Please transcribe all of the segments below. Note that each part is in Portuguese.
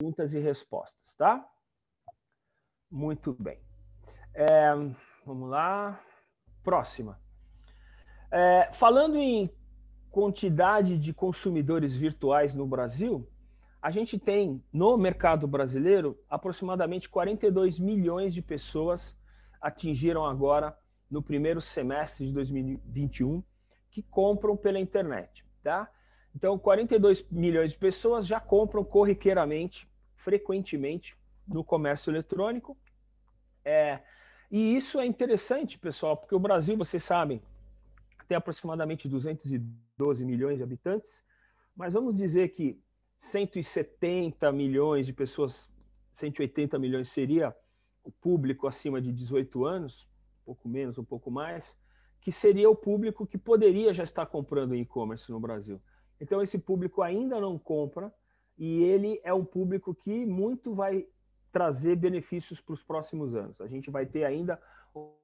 perguntas e respostas, tá? Muito bem. É, vamos lá. Próxima. É, falando em quantidade de consumidores virtuais no Brasil, a gente tem no mercado brasileiro aproximadamente 42 milhões de pessoas atingiram agora no primeiro semestre de 2021 que compram pela internet, tá? Então, 42 milhões de pessoas já compram corriqueiramente frequentemente no comércio eletrônico. É, e isso é interessante, pessoal, porque o Brasil, vocês sabem, tem aproximadamente 212 milhões de habitantes, mas vamos dizer que 170 milhões de pessoas, 180 milhões seria o público acima de 18 anos, um pouco menos, um pouco mais, que seria o público que poderia já estar comprando e-commerce no Brasil. Então, esse público ainda não compra, e ele é um público que muito vai trazer benefícios para os próximos anos. A gente vai ter ainda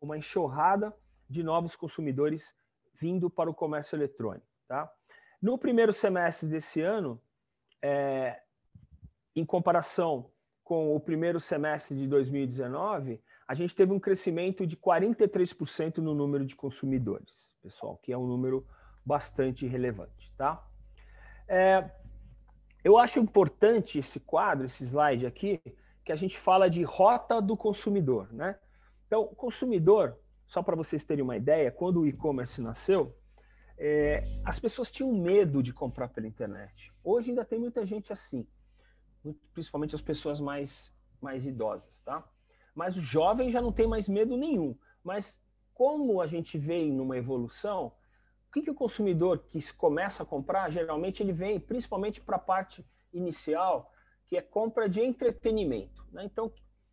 uma enxurrada de novos consumidores vindo para o comércio eletrônico. Tá? No primeiro semestre desse ano, é, em comparação com o primeiro semestre de 2019, a gente teve um crescimento de 43% no número de consumidores, pessoal, que é um número bastante relevante. Tá? É, eu acho importante esse quadro, esse slide aqui, que a gente fala de rota do consumidor, né? Então, o consumidor, só para vocês terem uma ideia, quando o e-commerce nasceu, é, as pessoas tinham medo de comprar pela internet. Hoje ainda tem muita gente assim, principalmente as pessoas mais, mais idosas, tá? Mas o jovem já não tem mais medo nenhum. Mas como a gente vem numa evolução, que, que o consumidor que começa a comprar, geralmente ele vem principalmente para a parte inicial, que é compra de entretenimento. Né? Então,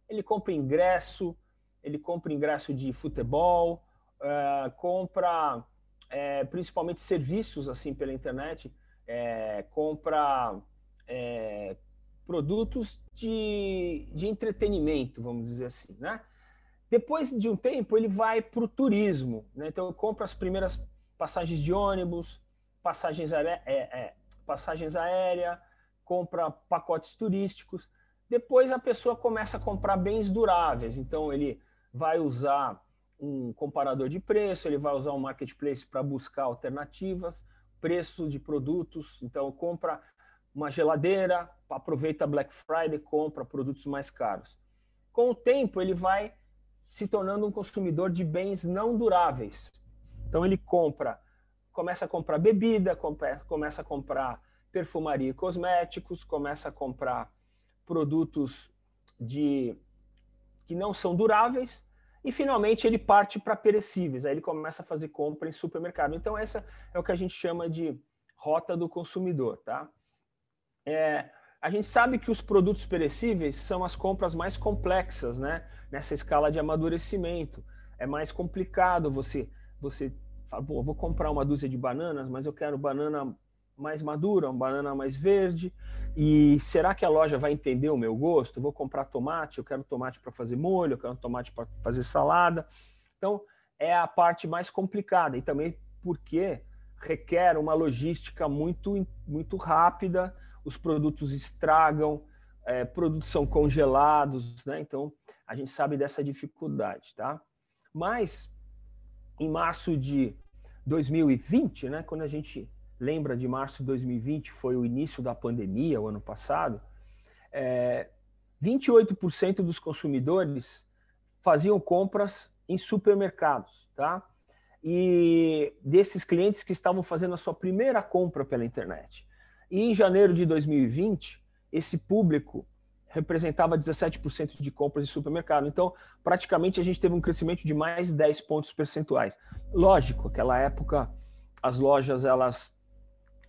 ele compra ingresso, ele compra ingresso de futebol, uh, compra é, principalmente serviços assim pela internet, é, compra é, produtos de, de entretenimento, vamos dizer assim, né? Depois de um tempo, ele vai para o turismo, né? então compra as primeiras passagens de ônibus, passagens, aé é, é passagens aéreas, compra pacotes turísticos. Depois a pessoa começa a comprar bens duráveis, então ele vai usar um comparador de preço, ele vai usar um marketplace para buscar alternativas, preço de produtos, então compra uma geladeira, aproveita Black Friday, compra produtos mais caros. Com o tempo, ele vai se tornando um consumidor de bens não duráveis. Então ele compra, começa a comprar bebida, começa a comprar perfumaria e cosméticos, começa a comprar produtos de que não são duráveis e finalmente ele parte para perecíveis. Aí ele começa a fazer compra em supermercado. Então essa é o que a gente chama de rota do consumidor, tá? É, a gente sabe que os produtos perecíveis são as compras mais complexas, né? Nessa escala de amadurecimento é mais complicado você você Fala, pô, vou comprar uma dúzia de bananas, mas eu quero banana mais madura, uma banana mais verde. E será que a loja vai entender o meu gosto? Vou comprar tomate, eu quero tomate para fazer molho, eu quero tomate para fazer salada. Então, é a parte mais complicada e também porque requer uma logística muito, muito rápida, os produtos estragam, é, produtos são congelados, né? Então, a gente sabe dessa dificuldade, tá? Mas, em março de 2020, né? Quando a gente lembra de março de 2020, foi o início da pandemia, o ano passado, é, 28% dos consumidores faziam compras em supermercados, tá? E desses clientes que estavam fazendo a sua primeira compra pela internet. E em janeiro de 2020, esse público representava 17% de compras de supermercado. Então, praticamente a gente teve um crescimento de mais 10 pontos percentuais. Lógico, aquela época as lojas elas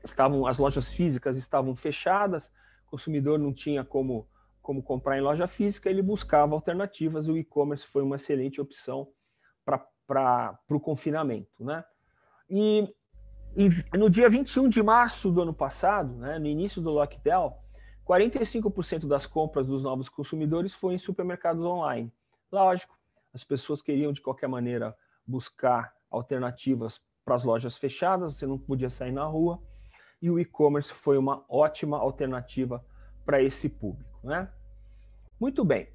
estavam as lojas físicas estavam fechadas, o consumidor não tinha como como comprar em loja física, ele buscava alternativas, o e-commerce foi uma excelente opção para o confinamento. Né? E, e no dia 21 de março do ano passado, né, no início do lockdown, 45% das compras dos novos consumidores foi em supermercados online. Lógico, as pessoas queriam de qualquer maneira buscar alternativas para as lojas fechadas, você não podia sair na rua, e o e-commerce foi uma ótima alternativa para esse público, né? Muito bem.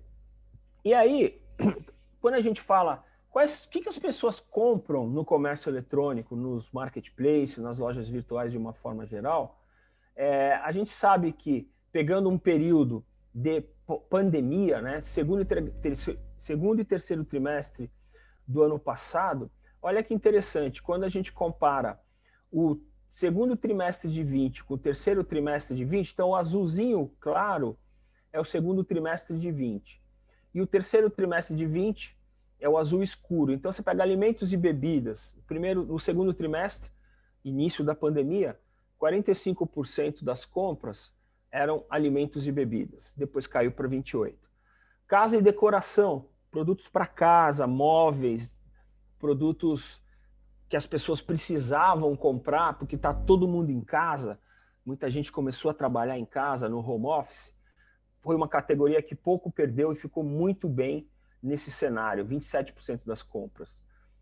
E aí, quando a gente fala quais que, que as pessoas compram no comércio eletrônico, nos marketplaces, nas lojas virtuais de uma forma geral, é, a gente sabe que pegando um período de pandemia, né, segundo, e terceiro, segundo e terceiro trimestre do ano passado, olha que interessante, quando a gente compara o segundo trimestre de 20 com o terceiro trimestre de 20, então o azulzinho claro é o segundo trimestre de 20. E o terceiro trimestre de 20 é o azul escuro. Então você pega alimentos e bebidas, primeiro no segundo trimestre, início da pandemia, 45% das compras eram alimentos e bebidas, depois caiu para 28. Casa e decoração, produtos para casa, móveis, produtos que as pessoas precisavam comprar porque está todo mundo em casa. Muita gente começou a trabalhar em casa, no home office. Foi uma categoria que pouco perdeu e ficou muito bem nesse cenário, 27% das compras.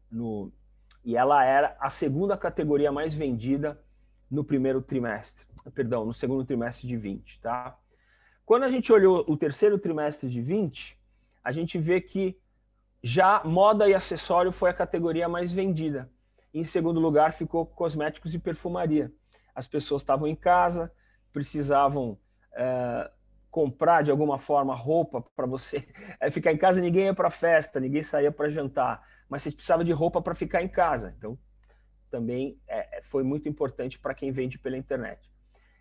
No... E ela era a segunda categoria mais vendida no primeiro trimestre, perdão, no segundo trimestre de 20, tá? Quando a gente olhou o terceiro trimestre de 20, a gente vê que já moda e acessório foi a categoria mais vendida. Em segundo lugar ficou cosméticos e perfumaria. As pessoas estavam em casa, precisavam é, comprar de alguma forma roupa para você é, ficar em casa. Ninguém ia para festa, ninguém saía para jantar, mas você precisava de roupa para ficar em casa. Então também é, é, foi muito importante para quem vende pela internet.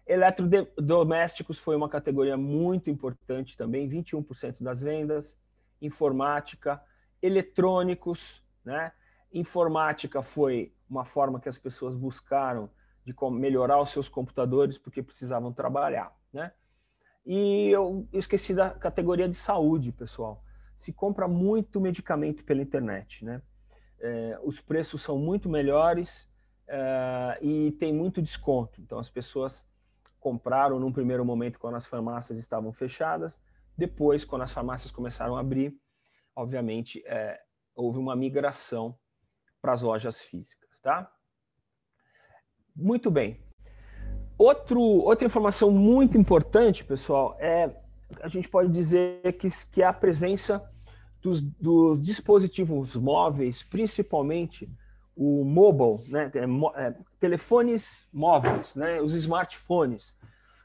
Eletrodomésticos foi uma categoria muito importante também, 21% das vendas. Informática, eletrônicos, né? Informática foi uma forma que as pessoas buscaram de melhorar os seus computadores porque precisavam trabalhar, né? E eu, eu esqueci da categoria de saúde, pessoal. Se compra muito medicamento pela internet, né? é, os preços são muito melhores é, e tem muito desconto. Então as pessoas compraram num primeiro momento quando as farmácias estavam fechadas, depois quando as farmácias começaram a abrir, obviamente é, houve uma migração para as lojas físicas, tá? Muito bem. Outro, outra informação muito importante, pessoal, é a gente pode dizer que, que é a presença dos, dos dispositivos móveis, principalmente o mobile, né, é é, telefones móveis, né, os smartphones,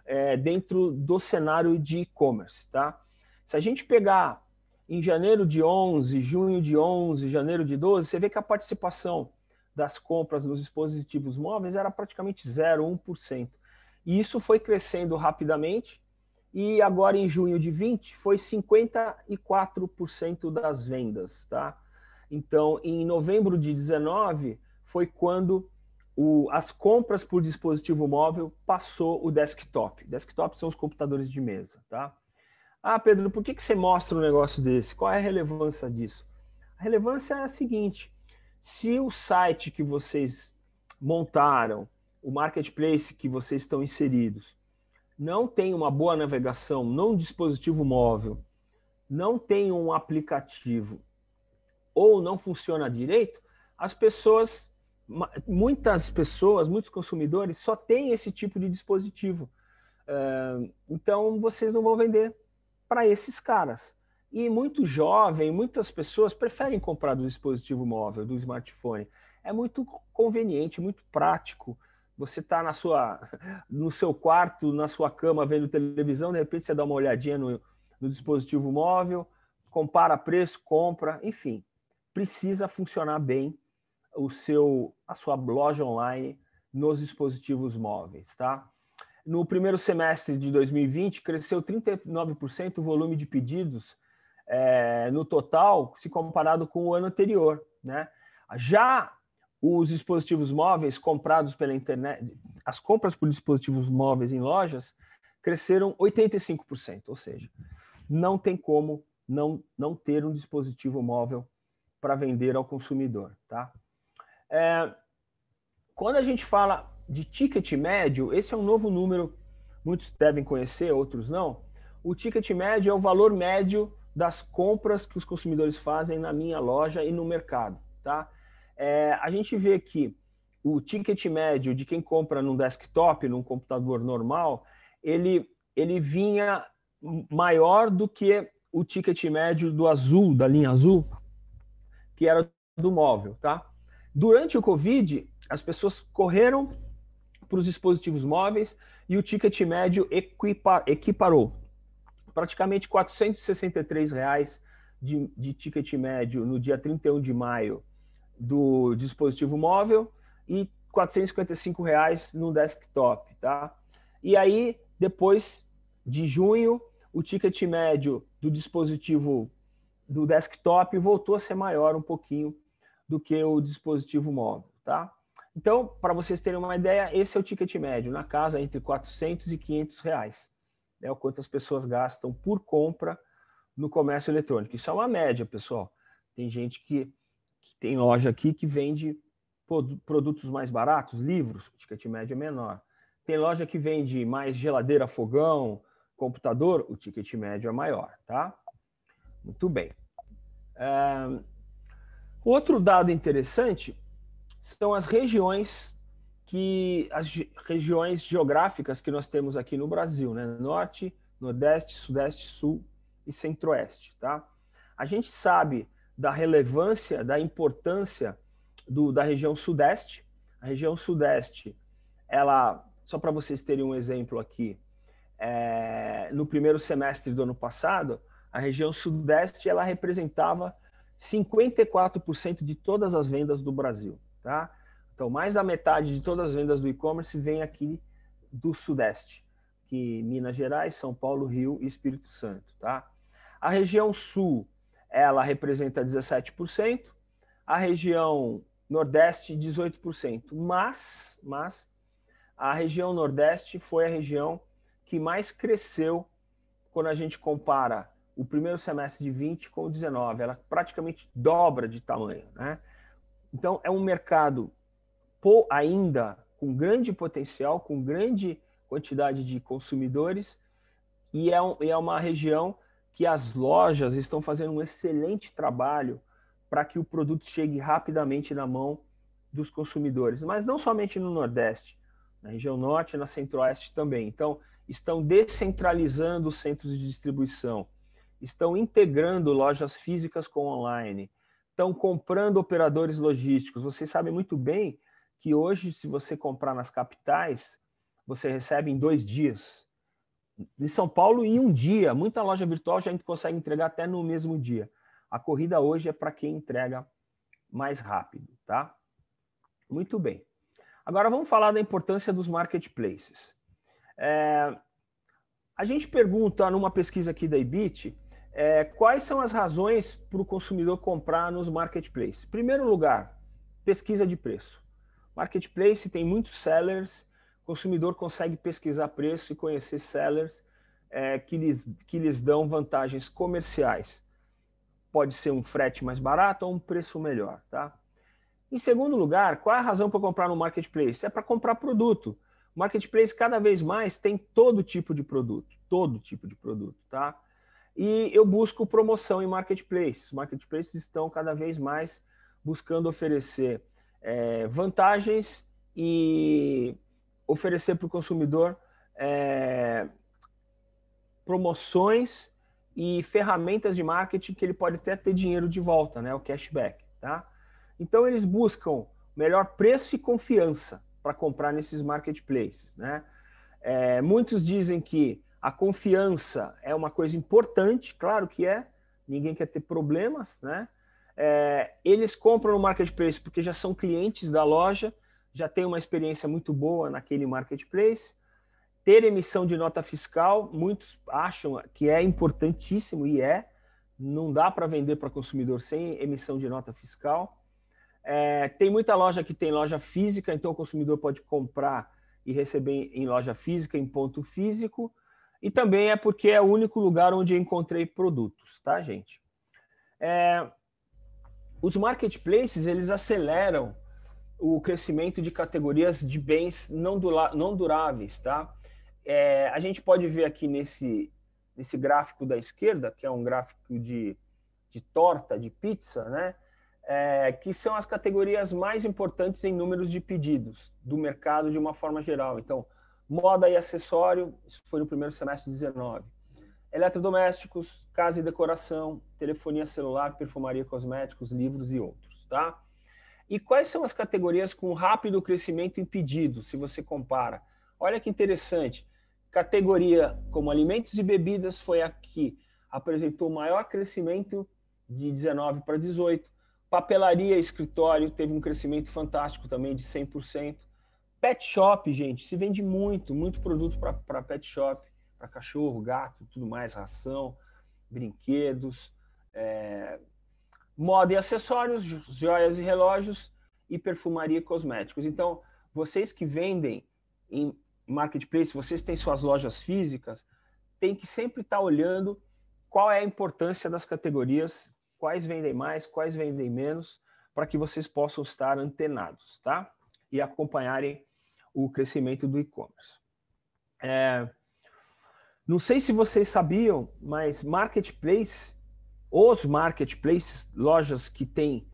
é, dentro do cenário de e-commerce. Tá? Se a gente pegar em janeiro de 11, junho de 11, janeiro de 12, você vê que a participação das compras nos dispositivos móveis era praticamente 0,1%. E isso foi crescendo rapidamente e agora em junho de 20 foi 54% das vendas, tá? Então, em novembro de 19 foi quando o, as compras por dispositivo móvel passou o desktop. Desktop são os computadores de mesa, tá? Ah, Pedro, por que, que você mostra um negócio desse? Qual é a relevância disso? A relevância é a seguinte, se o site que vocês montaram, o marketplace que vocês estão inseridos, não tem uma boa navegação num dispositivo móvel, não tem um aplicativo ou não funciona direito, as pessoas, muitas pessoas, muitos consumidores só têm esse tipo de dispositivo. Eh, então vocês não vão vender para esses caras. E muito jovem, muitas pessoas preferem comprar do dispositivo móvel, do smartphone. É muito conveniente, muito prático. Você está na sua, no seu quarto, na sua cama, vendo televisão, de repente você dá uma olhadinha no, no dispositivo móvel, compara preço, compra, enfim, precisa funcionar bem o seu, a sua loja online nos dispositivos móveis, tá? No primeiro semestre de 2020, cresceu 39% o volume de pedidos é, no total, se comparado com o ano anterior, né? Já os dispositivos móveis comprados pela internet, as compras por dispositivos móveis em lojas cresceram 85%, ou seja, não tem como não, não ter um dispositivo móvel para vender ao consumidor, tá? É, quando a gente fala de ticket médio, esse é um novo número, muitos devem conhecer, outros não. O ticket médio é o valor médio das compras que os consumidores fazem na minha loja e no mercado, tá? É, a gente vê que o ticket médio de quem compra num desktop, num computador normal, ele, ele vinha maior do que o ticket médio do azul, da linha azul, que era do móvel, tá? Durante o Covid, as pessoas correram para os dispositivos móveis e o ticket médio equipar, equiparou. Praticamente R$ 463 reais de, de ticket médio no dia 31 de maio do dispositivo móvel e 455 reais no desktop, tá? E aí, depois de junho, o ticket médio do dispositivo do desktop voltou a ser maior um pouquinho do que o dispositivo móvel, tá? Então, para vocês terem uma ideia, esse é o ticket médio, na casa entre 400 e 500 reais. É o quanto as pessoas gastam por compra no comércio eletrônico. Isso é uma média, pessoal. Tem gente que que tem loja aqui que vende produtos mais baratos, livros, o ticket médio é menor. Tem loja que vende mais geladeira, fogão, computador, o ticket médio é maior, tá? Muito bem. Um, é, outro dado interessante são as regiões que as regiões geográficas que nós temos aqui no Brasil, né? Norte, Nordeste, Sudeste, Sul e Centro-Oeste, tá? A gente sabe da relevância, da importância do, da região sudeste. A região sudeste, ela, só para vocês terem um exemplo aqui, é, no primeiro semestre do ano passado, a região sudeste ela representava 54% de todas as vendas do Brasil, tá? Então, mais da metade de todas as vendas do e-commerce vem aqui do sudeste, que Minas Gerais, São Paulo, Rio e Espírito Santo, tá? A região sul ela representa 17%, a região Nordeste 18%, mas, mas a região Nordeste foi a região que mais cresceu quando a gente compara o primeiro semestre de 20 com o 19, ela praticamente dobra de tamanho, né? Então é um mercado ainda com grande potencial, com grande quantidade de consumidores e é, um, é uma região que as lojas estão fazendo um excelente trabalho para que o produto chegue rapidamente na mão dos consumidores, mas não somente no Nordeste, na região Norte e na Centro-Oeste também. Então, estão descentralizando os centros de distribuição, estão integrando lojas físicas com online, estão comprando operadores logísticos. Vocês sabem muito bem que hoje, se você comprar nas capitais, você recebe em dois dias de São Paulo em um dia. Muita loja virtual já consegue entregar até no mesmo dia. A corrida hoje é para quem entrega mais rápido, tá? Muito bem. Agora vamos falar da importância dos marketplaces. É, a gente pergunta numa pesquisa aqui da IBIT é, quais são as razões para o consumidor comprar nos marketplaces. Primeiro lugar, pesquisa de preço. Marketplace tem muitos sellers consumidor consegue pesquisar preço e conhecer sellers é, que, lhes, que lhes dão vantagens comerciais. Pode ser um frete mais barato ou um preço melhor, tá? Em segundo lugar, qual é a razão para comprar no marketplace? É para comprar produto. O marketplace cada vez mais tem todo tipo de produto, todo tipo de produto, tá? E eu busco promoção em marketplace. Os marketplaces estão cada vez mais buscando oferecer é, vantagens e oferecer para o consumidor é, promoções e ferramentas de marketing que ele pode até ter dinheiro de volta, né? O cashback, tá? Então eles buscam melhor preço e confiança para comprar nesses marketplaces, né? É, muitos dizem que a confiança é uma coisa importante, claro que é. Ninguém quer ter problemas, né? É, eles compram no marketplace porque já são clientes da loja já tem uma experiência muito boa naquele marketplace. Ter emissão de nota fiscal, muitos acham que é importantíssimo e é. Não dá para vender para consumidor sem emissão de nota fiscal. É, tem muita loja que tem loja física, então o consumidor pode comprar e receber em loja física, em ponto físico. E também é porque é o único lugar onde encontrei produtos, tá, gente? É, os marketplaces, eles aceleram o crescimento de categorias de bens não, dura, não duráveis, tá? É, a gente pode ver aqui nesse, nesse gráfico da esquerda, que é um gráfico de, de torta, de pizza, né? É, que são as categorias mais importantes em números de pedidos do mercado de uma forma geral. Então, moda e acessório, isso foi no primeiro semestre de 19. Eletrodomésticos, casa e decoração, telefonia celular, perfumaria, cosméticos, livros e outros, tá? E quais são as categorias com rápido crescimento impedido, se você compara? Olha que interessante. Categoria como alimentos e bebidas foi a que apresentou maior crescimento de 19 para 18. Papelaria e escritório teve um crescimento fantástico também de 100%. Pet shop, gente, se vende muito, muito produto para pet shop, para cachorro, gato, tudo mais, ração, brinquedos, é, moda e acessórios, joias e relógios e perfumaria e cosméticos. Então, vocês que vendem em marketplace, vocês têm suas lojas físicas, tem que sempre estar tá olhando qual é a importância das categorias, quais vendem mais, quais vendem menos, para que vocês possam estar antenados, tá? E acompanharem o crescimento do e-commerce. É... Não sei se vocês sabiam, mas marketplace os marketplaces, lojas que têm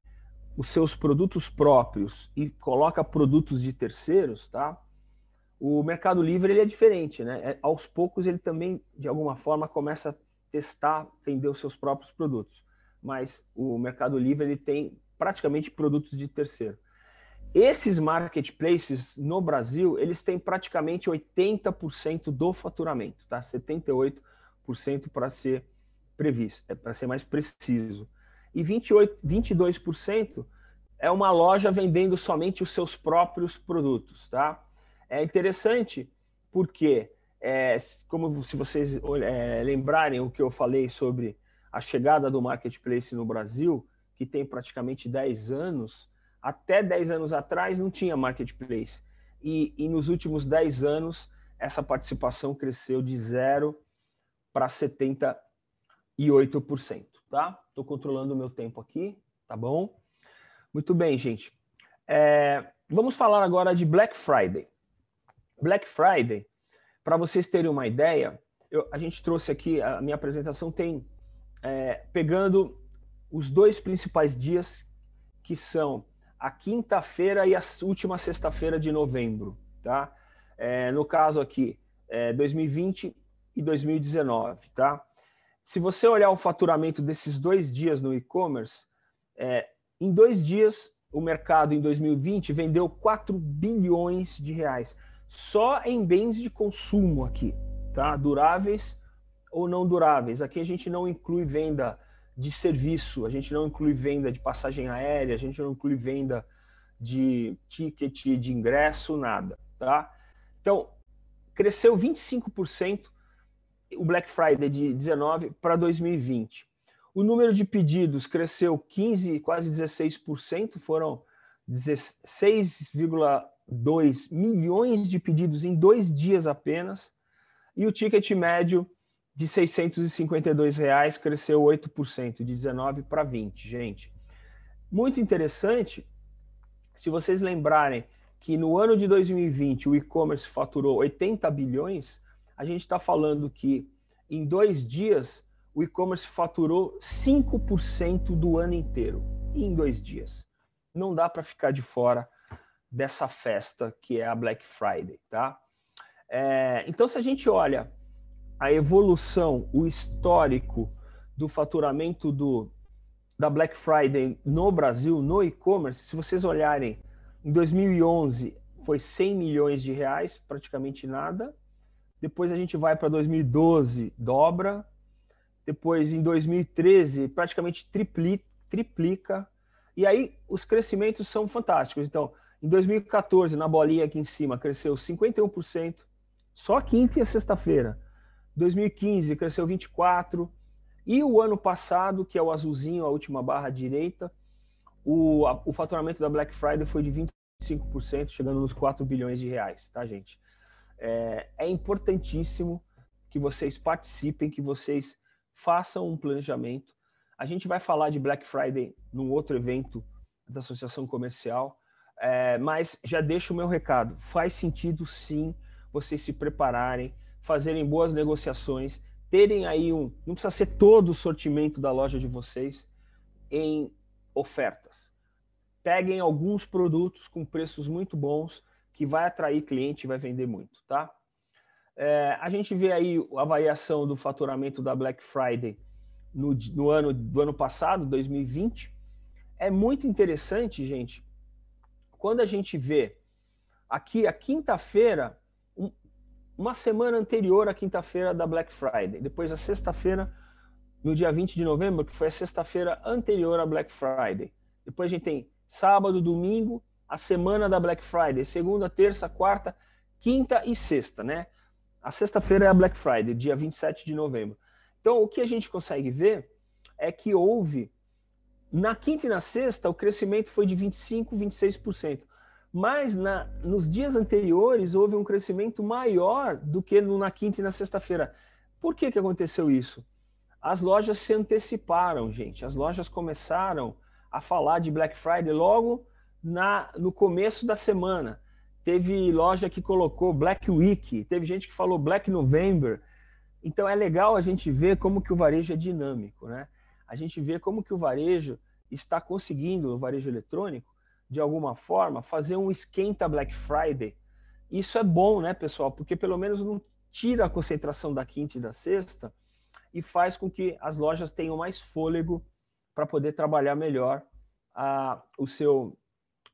os seus produtos próprios e coloca produtos de terceiros, tá? O Mercado Livre ele é diferente, né? É, aos poucos ele também de alguma forma começa a testar, vender os seus próprios produtos. Mas o Mercado Livre ele tem praticamente produtos de terceiro. Esses marketplaces no Brasil, eles têm praticamente 80% do faturamento, tá? 78% para ser previsto, é para ser mais preciso. E 28, 22% é uma loja vendendo somente os seus próprios produtos, tá? É interessante porque, é, como se vocês é, lembrarem o que eu falei sobre a chegada do marketplace no Brasil, que tem praticamente 10 anos, até 10 anos atrás não tinha marketplace. E, e nos últimos 10 anos, essa participação cresceu de zero para 70 e 8%, tá? Estou controlando o meu tempo aqui, tá bom? Muito bem, gente. É, vamos falar agora de Black Friday. Black Friday, para vocês terem uma ideia, eu, a gente trouxe aqui, a minha apresentação tem, é, pegando os dois principais dias, que são a quinta-feira e a última sexta-feira de novembro, tá? É, no caso aqui, 2020 é, e 2019, tá? se você olhar o faturamento desses dois dias no e-commerce, é, em dois dias o mercado em 2020 vendeu 4 bilhões de reais só em bens de consumo aqui, tá? Duráveis ou não duráveis. Aqui a gente não inclui venda de serviço, a gente não inclui venda de passagem aérea, a gente não inclui venda de ticket, de ingresso, nada, tá? Então, cresceu 25% o Black Friday de 19 para 2020. O número de pedidos cresceu 15, quase 16%, foram 16,2 milhões de pedidos em dois dias apenas, e o ticket médio de R$ 652 reais cresceu 8%, de 19 para 20, gente. Muito interessante, se vocês lembrarem que no ano de 2020 o e-commerce faturou 80 bilhões, a gente está falando que em dois dias o e-commerce faturou 5% do ano inteiro. Em dois dias. Não dá para ficar de fora dessa festa que é a Black Friday, tá? É, então, se a gente olha a evolução, o histórico do faturamento do, da Black Friday no Brasil, no e-commerce, se vocês olharem, em 2011 foi 100 milhões de reais, praticamente nada depois a gente vai para 2012, dobra, depois em 2013 praticamente triplica, triplica, e aí os crescimentos são fantásticos. Então, em 2014, na bolinha aqui em cima, cresceu 51%, só quinta é e sexta-feira. 2015 cresceu 24%, e o ano passado, que é o azulzinho, a última barra à direita, o, a, o faturamento da Black Friday foi de 25%, chegando nos 4 bilhões de reais, tá, gente? É, é importantíssimo que vocês participem, que vocês façam um planejamento. A gente vai falar de Black Friday num outro evento da Associação Comercial, é, mas já deixo o meu recado. Faz sentido, sim, vocês se prepararem, fazerem boas negociações, terem aí um. Não precisa ser todo o sortimento da loja de vocês em ofertas. Peguem alguns produtos com preços muito bons que vai atrair cliente e vai vender muito, tá? É, a gente vê aí a variação do faturamento da Black Friday no, no ano do ano passado, 2020. É muito interessante, gente, quando a gente vê aqui a quinta-feira, um, uma semana anterior à quinta-feira da Black Friday, depois a sexta-feira, no dia 20 de novembro, que foi a sexta-feira anterior à Black Friday. Depois a gente tem sábado, domingo a semana da Black Friday, segunda, terça, quarta, quinta e sexta, né? A sexta-feira é a Black Friday, dia 27 de novembro. Então, o que a gente consegue ver é que houve na quinta e na sexta o crescimento foi de 25, 26%, mas na, nos dias anteriores houve um crescimento maior do que no, na quinta e na sexta-feira. Por que que aconteceu isso? As lojas se anteciparam, gente. As lojas começaram a falar de Black Friday logo na, no começo da semana. Teve loja que colocou Black Week, teve gente que falou Black November. Então é legal a gente ver como que o varejo é dinâmico, né? A gente vê como que o varejo está conseguindo, o varejo eletrônico, de alguma forma, fazer um esquenta Black Friday. Isso é bom, né, pessoal? Porque pelo menos não tira a concentração da quinta e da sexta e faz com que as lojas tenham mais fôlego para poder trabalhar melhor a, ah, o seu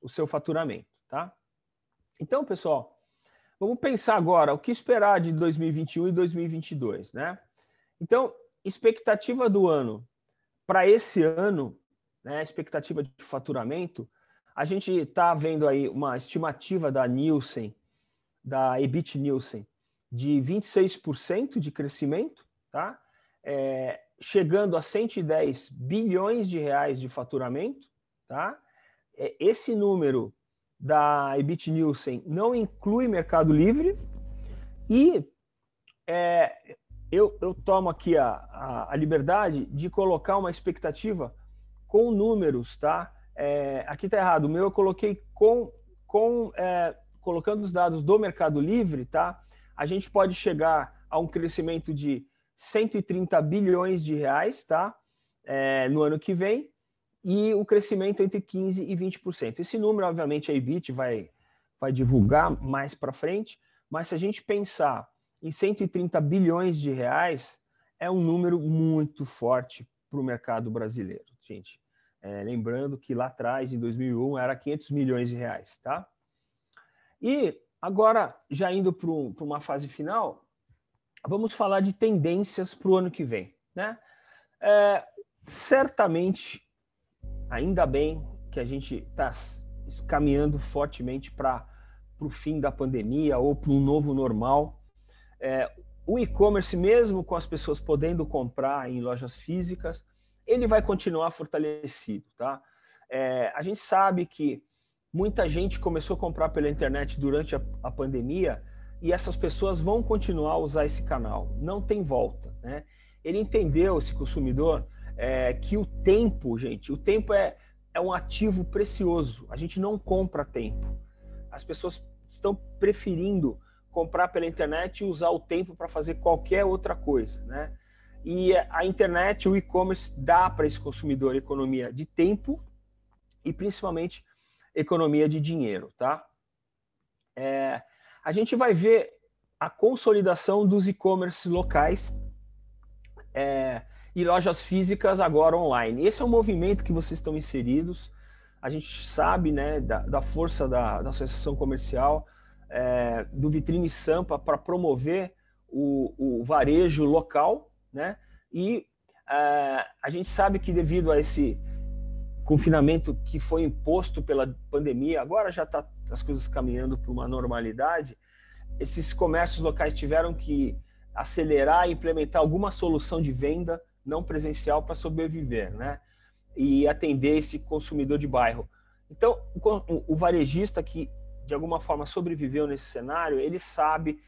o seu faturamento, tá? Então, pessoal, vamos pensar agora o que esperar de 2021 e 2022, né? Então, expectativa do ano para esse ano, né? Expectativa de faturamento, a gente está vendo aí uma estimativa da Nielsen, da EBIT Nielsen, de 26% de crescimento, tá? É, chegando a 110 bilhões de reais de faturamento, tá? É, esse número da EBIT Nielsen não inclui Mercado Livre e é, eu, eu, tomo aqui a, a, a, liberdade de colocar uma expectativa com números, tá? É, aqui tá errado, o meu eu coloquei com, com é, colocando os dados do Mercado Livre, tá? A gente pode chegar a um crescimento de 130 bilhões de reais, tá? É, no ano que vem, e o crescimento entre 15% e 20%. Esse número, obviamente, a IBIT vai, vai divulgar mais para frente, mas se a gente pensar em 130 bilhões de reais, é um número muito forte para o mercado brasileiro, gente. É, lembrando que lá atrás, em 2001, era 500 milhões de reais, tá? E agora, já indo para uma fase final, vamos falar de tendências para o ano que vem, né? É, certamente Ainda bem que a gente está caminhando fortemente para o fim da pandemia ou para um novo normal. É, o e-commerce, mesmo com as pessoas podendo comprar em lojas físicas, ele vai continuar fortalecido, tá? É, a gente sabe que muita gente começou a comprar pela internet durante a, a, pandemia e essas pessoas vão continuar a usar esse canal, não tem volta, né? Ele entendeu, esse consumidor, é, que o tempo, gente, o tempo é, é um ativo precioso. A gente não compra tempo. As pessoas estão preferindo comprar pela internet e usar o tempo para fazer qualquer outra coisa, né? E a internet, o e-commerce dá para esse consumidor economia de tempo e principalmente economia de dinheiro, tá? É, a gente vai ver a consolidação dos e-commerce locais é, e lojas físicas agora online. Esse é o movimento que vocês estão inseridos. A gente sabe né, da, da força da, da associação comercial, é, do Vitrine Sampa, para promover o, o, varejo local. Né? E é, a gente sabe que, devido a esse confinamento que foi imposto pela pandemia, agora já está as coisas caminhando para uma normalidade, esses comércios locais tiveram que acelerar e implementar alguma solução de venda não presencial para sobreviver, né? E atender esse consumidor de bairro. Então, o, o varejista que de alguma forma sobreviveu nesse cenário, ele sabe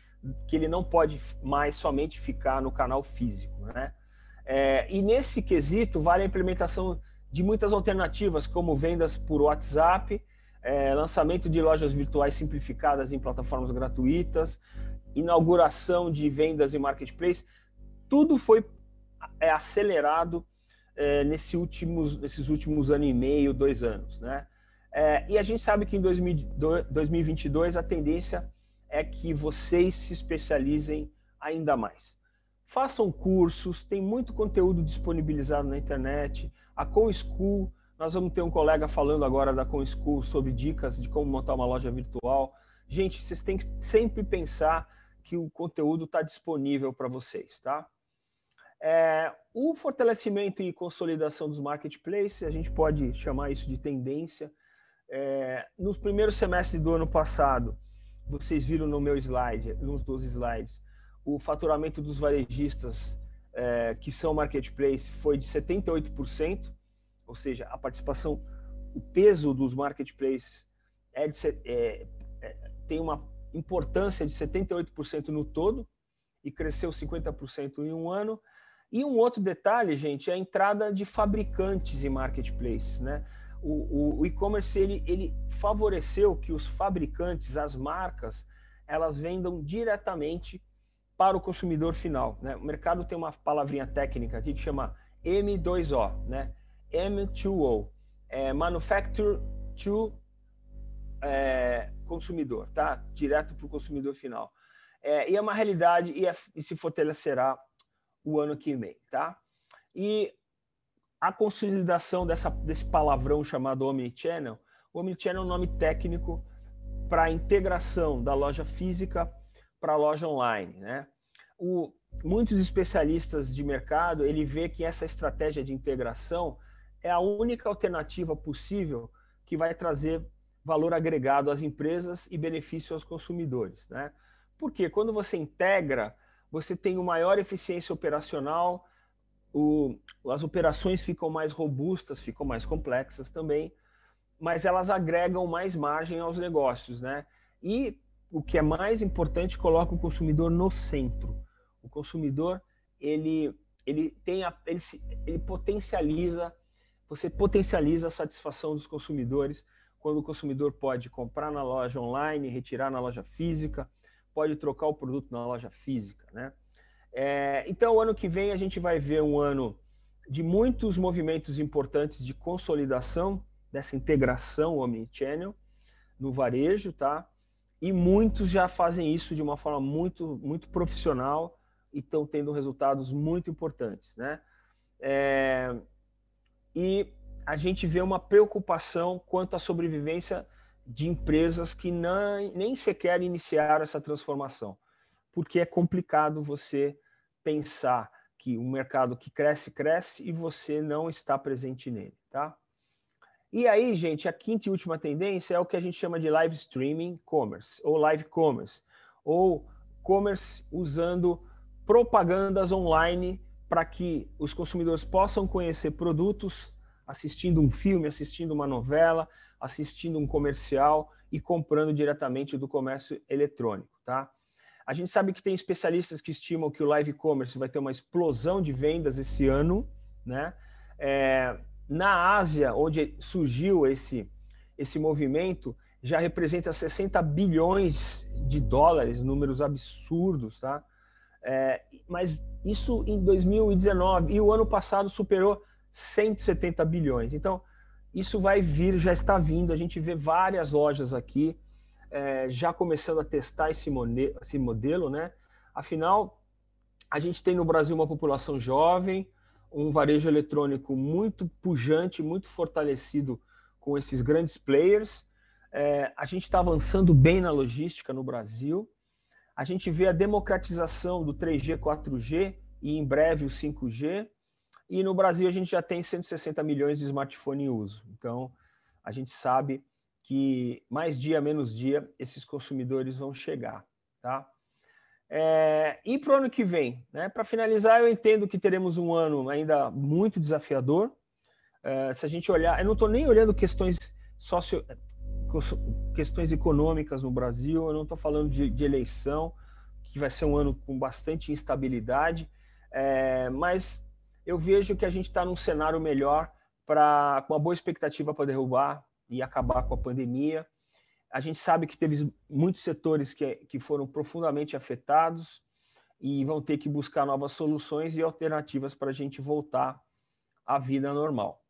que ele não pode mais somente ficar no canal físico, né? É, e nesse quesito vale a implementação de muitas alternativas, como vendas por WhatsApp, é, lançamento de lojas virtuais simplificadas em plataformas gratuitas, inauguração de vendas em marketplace. Tudo foi é acelerado é, nesse últimos, nesses últimos ano e meio, dois anos, né? É, e a gente sabe que em 2022 a tendência é que vocês se especializem ainda mais. Façam cursos, tem muito conteúdo disponibilizado na internet. A ComSchool, nós vamos ter um colega falando agora da ComSchool sobre dicas de como montar uma loja virtual. Gente, vocês têm que sempre pensar que o conteúdo está disponível para vocês, tá? É, o fortalecimento e consolidação dos marketplaces, a gente pode chamar isso de tendência. É, nos primeiros semestres do ano passado, vocês viram no meu slide, nos 12 slides, o faturamento dos varejistas é, que são marketplace foi de 78%, ou seja, a participação, o peso dos marketplaces é de, é, é, tem uma importância de 78% no todo e cresceu 50% em um ano. E um outro detalhe, gente, é a entrada de fabricantes e marketplaces, né? O, o, o e-commerce ele, ele favoreceu que os fabricantes, as marcas, elas vendam diretamente para o consumidor final. Né? O mercado tem uma palavrinha técnica aqui que chama M2O, né? M2O, é Manufacture to é, Consumidor, tá? Direto para o consumidor final. É, e é uma realidade e, é, e se fortalecerá o ano que vem, tá? E a consolidação dessa, desse palavrão chamado Omnichannel, o Omnichannel é um nome técnico para a integração da loja física para a loja online, né? O, muitos especialistas de mercado, ele vê que essa estratégia de integração é a única alternativa possível que vai trazer valor agregado às empresas e benefício aos consumidores, né? Porque quando você integra você tem uma maior eficiência operacional, o, as operações ficam mais robustas, ficam mais complexas também, mas elas agregam mais margem aos negócios, né? E o que é mais importante, coloca o consumidor no centro. O consumidor, ele, ele, tem a, ele, ele potencializa, você potencializa a satisfação dos consumidores quando o consumidor pode comprar na loja online, retirar na loja física, pode trocar o produto na loja física, né? É, então, ano que vem a gente vai ver um ano de muitos movimentos importantes de consolidação dessa integração omnichannel no varejo, tá? E muitos já fazem isso de uma forma muito, muito profissional e estão tendo resultados muito importantes, né? É, e a gente vê uma preocupação quanto à sobrevivência de empresas que nem sequer iniciaram essa transformação, porque é complicado você pensar que um mercado que cresce, cresce e você não está presente nele, tá? E aí, gente, a quinta e última tendência é o que a gente chama de live streaming commerce, ou live commerce, ou commerce usando propagandas online para que os consumidores possam conhecer produtos assistindo um filme, assistindo uma novela, assistindo um comercial e comprando diretamente do comércio eletrônico, tá? A gente sabe que tem especialistas que estimam que o live commerce vai ter uma explosão de vendas esse ano, né? É, na Ásia, onde surgiu esse, esse movimento, já representa 60 bilhões de dólares, números absurdos, tá? É, mas isso em 2019 e o ano passado superou 170 bilhões. Então, isso vai vir, já está vindo. A gente vê várias lojas aqui é, já começando a testar esse, esse modelo, né? Afinal, a gente tem no Brasil uma população jovem, um varejo eletrônico muito pujante, muito fortalecido com esses grandes players. É, a gente está avançando bem na logística no Brasil. A gente vê a democratização do 3G, 4G e em breve o 5G e no Brasil a gente já tem 160 milhões de smartphones em uso. Então, a gente sabe que mais dia, menos dia, esses consumidores vão chegar, tá? É, e para o ano que vem, né? Para finalizar, eu entendo que teremos um ano ainda muito desafiador. É, se a gente olhar, eu não estou nem olhando questões socio, questões econômicas no Brasil. Eu não estou falando de, de, eleição, que vai ser um ano com bastante instabilidade, é, mas eu vejo que a gente está num cenário melhor para com uma boa expectativa para derrubar e acabar com a pandemia. A gente sabe que teve muitos setores que, que foram profundamente afetados e vão ter que buscar novas soluções e alternativas para a gente voltar à vida normal,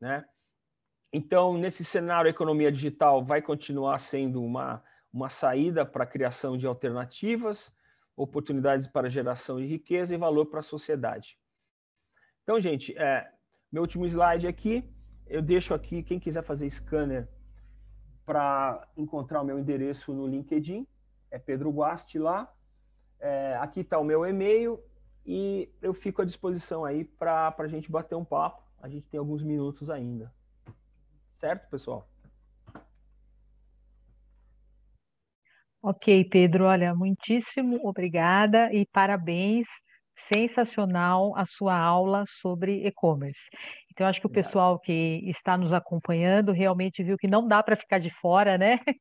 né? Então, nesse cenário, a economia digital vai continuar sendo uma, uma saída para a criação de alternativas, oportunidades para geração de riqueza e valor para a sociedade. Então, gente, é, meu último slide aqui, eu deixo aqui, quem quiser fazer scanner para encontrar o meu endereço no LinkedIn, é Pedro Guasti lá. É, aqui está o meu e-mail e eu fico à disposição aí para a gente bater um papo. A gente tem alguns minutos ainda. Certo, pessoal? Ok, Pedro, olha, muitíssimo obrigada e parabéns sensacional a sua aula sobre e-commerce. Então, acho que o pessoal que está nos acompanhando realmente viu que não dá para ficar de fora, né?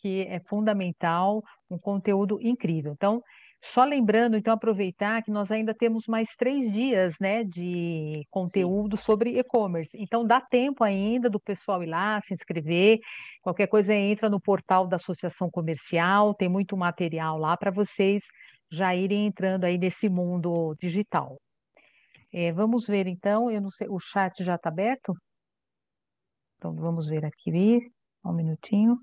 Que é fundamental, um conteúdo incrível. Então, só lembrando, então, aproveitar que nós ainda temos mais três dias, né, de conteúdo Sim. sobre e-commerce. Então, dá tempo ainda do pessoal ir lá se inscrever. Qualquer coisa, entra no portal da Associação Comercial, tem muito material lá para vocês já irem entrando aí nesse mundo digital. É, vamos ver então, eu não sei, o chat já está aberto? Então vamos ver aqui, um minutinho.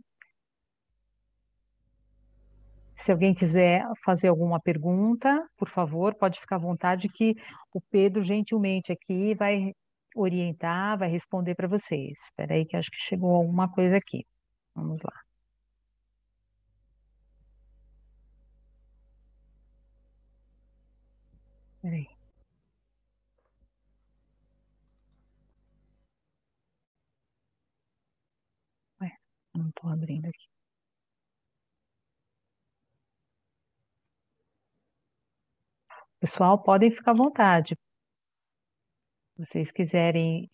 Se alguém quiser fazer alguma pergunta, por favor, pode ficar à vontade que o Pedro gentilmente aqui vai orientar, vai responder para vocês. Espera aí que acho que chegou alguma coisa aqui. Vamos lá. Peraí. Ué, não tô abrindo aqui. Pessoal, podem ficar à vontade. Se vocês quiserem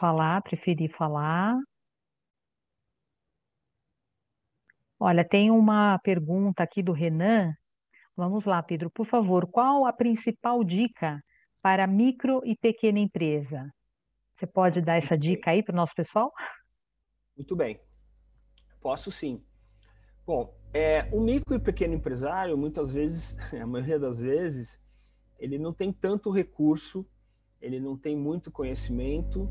falar, preferir falar. Olha, tem uma pergunta aqui do Renan Vamos lá, Pedro, por favor, qual a principal dica para micro e pequena empresa? Você pode dar essa dica aí para o nosso pessoal? Muito bem, posso sim. Bom, é, o micro e pequeno empresário, muitas vezes, a maioria das vezes, ele não tem tanto recurso, ele não tem muito conhecimento,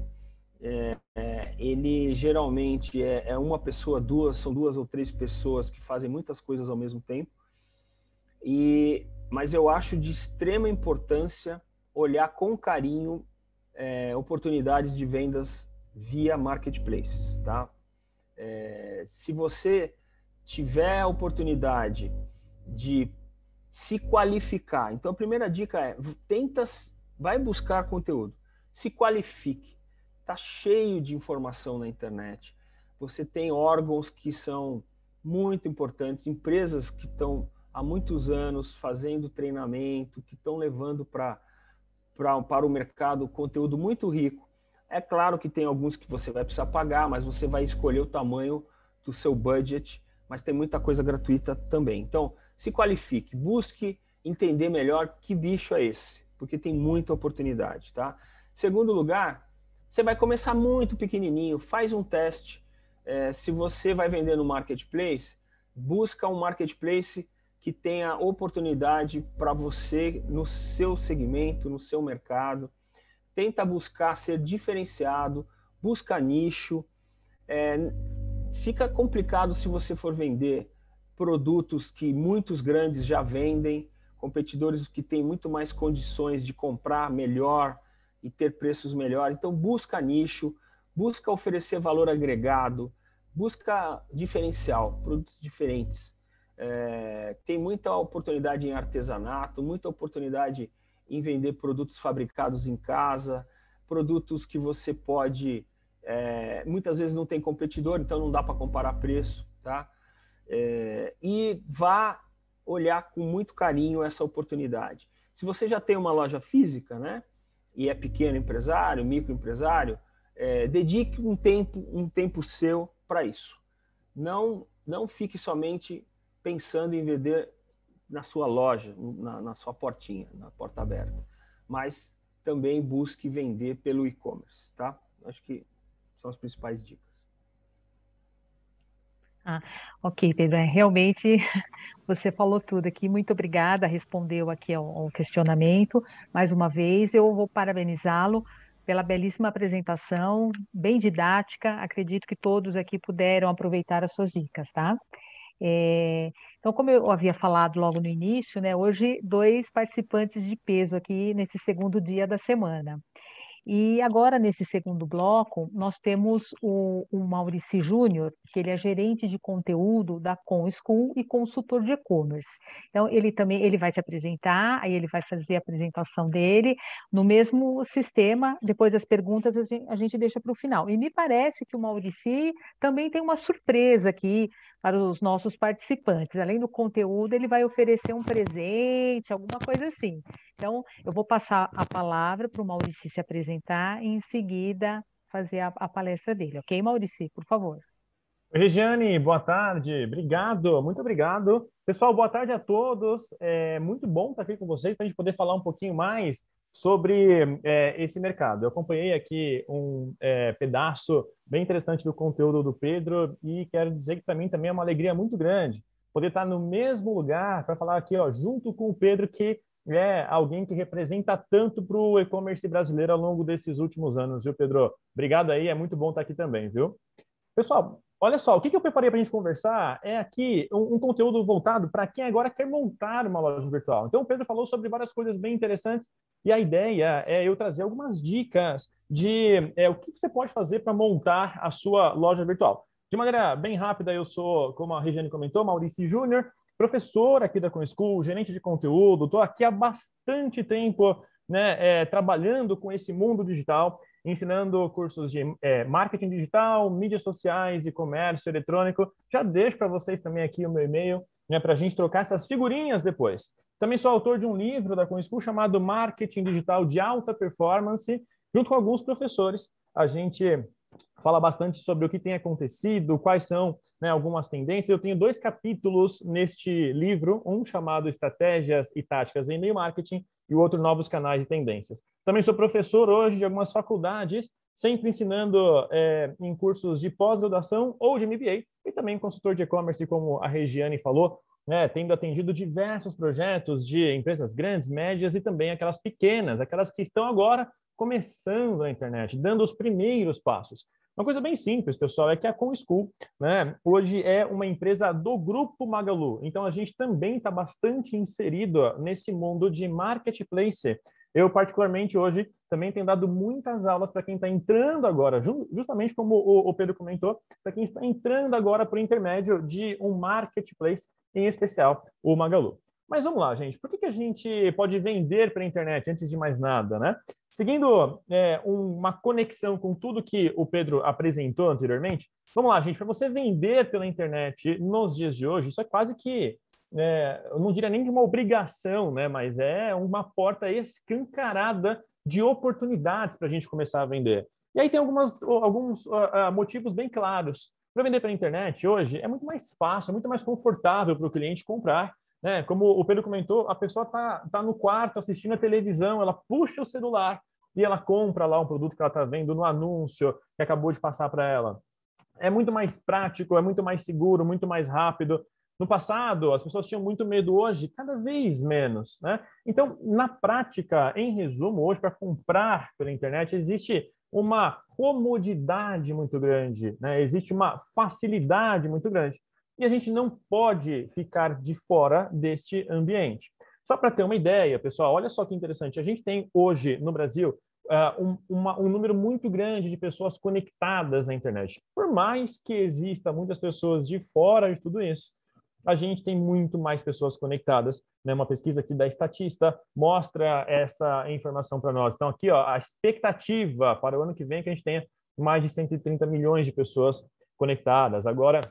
é, é, ele geralmente é, é uma pessoa, duas, são duas ou três pessoas que fazem muitas coisas ao mesmo tempo e, mas eu acho de extrema importância olhar com carinho é, oportunidades de vendas via marketplaces, tá? É, se você tiver a oportunidade de se qualificar, então a primeira dica é tenta, vai buscar conteúdo, se qualifique. Tá cheio de informação na internet. Você tem órgãos que são muito importantes, empresas que estão há muitos anos fazendo treinamento, que estão levando pra, pra, para o mercado conteúdo muito rico. É claro que tem alguns que você vai precisar pagar, mas você vai escolher o tamanho do seu budget, mas tem muita coisa gratuita também. Então, se qualifique, busque entender melhor que bicho é esse, porque tem muita oportunidade, tá? Segundo lugar, você vai começar muito pequenininho, faz um teste. É, se você vai vender no marketplace, busca um marketplace que tenha oportunidade para você no seu segmento, no seu mercado. Tenta buscar ser diferenciado, busca nicho. É, fica complicado se você for vender produtos que muitos grandes já vendem, competidores que têm muito mais condições de comprar melhor e ter preços melhores. Então, busca nicho, busca oferecer valor agregado, busca diferencial, produtos diferentes. É, tem muita oportunidade em artesanato, muita oportunidade em vender produtos fabricados em casa, produtos que você pode. É, muitas vezes não tem competidor, então não dá para comparar preço, tá? É, e vá olhar com muito carinho essa oportunidade. Se você já tem uma loja física, né? E é pequeno empresário, microempresário, é, dedique um tempo, um tempo seu para isso. Não, não fique somente pensando em vender na sua loja, na, na sua portinha, na porta aberta, mas também busque vender pelo e-commerce, tá? Acho que são as principais dicas. Ah, ok, Pedro, é, realmente você falou tudo aqui, muito obrigada, respondeu aqui ao, ao questionamento, mais uma vez, eu vou parabenizá-lo pela belíssima apresentação, bem didática, acredito que todos aqui puderam aproveitar as suas dicas, tá? É, então, como eu havia falado logo no início, né, hoje dois participantes de peso aqui nesse segundo dia da semana. E agora, nesse segundo bloco, nós temos o, o Maurici Júnior, que ele é gerente de conteúdo da ComSchool e consultor de e-commerce. Então, ele também ele vai se apresentar, aí ele vai fazer a apresentação dele no mesmo sistema. Depois as perguntas a gente, a gente deixa para o final. E me parece que o Maurici também tem uma surpresa aqui para os nossos participantes. Além do conteúdo, ele vai oferecer um presente, alguma coisa assim. Então, eu vou passar a palavra para o Maurici se apresentar e, em seguida, fazer a, a palestra dele. Ok, Maurici, por favor. Regiane, boa tarde. Obrigado, muito obrigado. Pessoal, boa tarde a todos. É muito bom estar aqui com vocês para a gente poder falar um pouquinho mais sobre é, esse mercado. Eu acompanhei aqui um é, pedaço bem interessante do conteúdo do Pedro e quero dizer que para mim também é uma alegria muito grande poder estar no mesmo lugar para falar aqui, ó, junto com o Pedro, que é alguém que representa tanto para o e-commerce brasileiro ao longo desses últimos anos, viu, Pedro? Obrigado aí, é muito bom estar aqui também, viu? Pessoal, Olha só, o que, eu preparei para a gente conversar é aqui um, um conteúdo voltado para quem agora quer montar uma loja virtual. Então, o Pedro falou sobre várias coisas bem interessantes e a ideia é eu trazer algumas dicas de é, o que, que você pode fazer para montar a sua loja virtual. De maneira bem rápida, eu sou, como a Regiane comentou, Maurício Júnior, professor aqui da ComSchool, gerente de conteúdo, estou aqui há bastante tempo né, é, trabalhando com esse mundo digital ensinando cursos de é, marketing digital, mídias sociais e comércio eletrônico. Já deixo para vocês também aqui o meu e-mail, né, para a gente trocar essas figurinhas depois. Também sou autor de um livro da CunSchool chamado Marketing Digital de Alta Performance, junto com alguns professores. A gente fala bastante sobre o que tem acontecido, quais são né, algumas tendências. Eu tenho dois capítulos neste livro, um chamado Estratégias e Táticas em Meio Marketing e o outro Novos Canais e Tendências. Também sou professor hoje de algumas faculdades, sempre ensinando é, em cursos de pós-graduação ou de MBA, e também consultor de e-commerce, como a Regiane falou, né, tendo atendido diversos projetos de empresas grandes, médias e também aquelas pequenas, aquelas que estão agora começando a internet, dando os primeiros passos. Uma coisa bem simples, pessoal, é que a ComSchool, né, hoje é uma empresa do grupo Magalu. Então a gente também está bastante inserido nesse mundo de marketplace. Eu, particularmente, hoje também tenho dado muitas aulas para quem está entrando agora, justamente como o Pedro comentou, para quem está entrando agora por intermédio de um marketplace, em especial o Magalu. Mas vamos lá, gente. Por que, que a gente pode vender para a internet antes de mais nada, né? Seguindo é, uma conexão com tudo que o Pedro apresentou anteriormente, vamos lá, gente, para você vender pela internet nos dias de hoje, isso é quase que, é, eu não diria nem de uma obrigação, né, mas é uma porta escancarada de oportunidades para a gente começar a vender. E aí tem algumas, alguns uh, motivos bem claros. Para vender pela internet hoje é muito mais fácil, é muito mais confortável para o cliente comprar né? Como o Pedro comentou, a pessoa está tá no quarto assistindo a televisão, ela puxa o celular e ela compra lá um produto que ela está vendo no anúncio que acabou de passar para ela. É muito mais prático, é muito mais seguro, muito mais rápido. No passado, as pessoas tinham muito medo, hoje, cada vez menos. Né? Então, na prática, em resumo, hoje, para comprar pela internet, existe uma comodidade muito grande, né? existe uma facilidade muito grande e a gente não pode ficar de fora deste ambiente. Só para ter uma ideia, pessoal, olha só que interessante. A gente tem hoje no Brasil uh, um, uma, um, número muito grande de pessoas conectadas à internet. Por mais que exista muitas pessoas de fora de tudo isso, a gente tem muito mais pessoas conectadas. Né? Uma pesquisa aqui da Estatista mostra essa informação para nós. Então, aqui, ó, a expectativa para o ano que vem é que a gente tenha mais de 130 milhões de pessoas conectadas. Agora,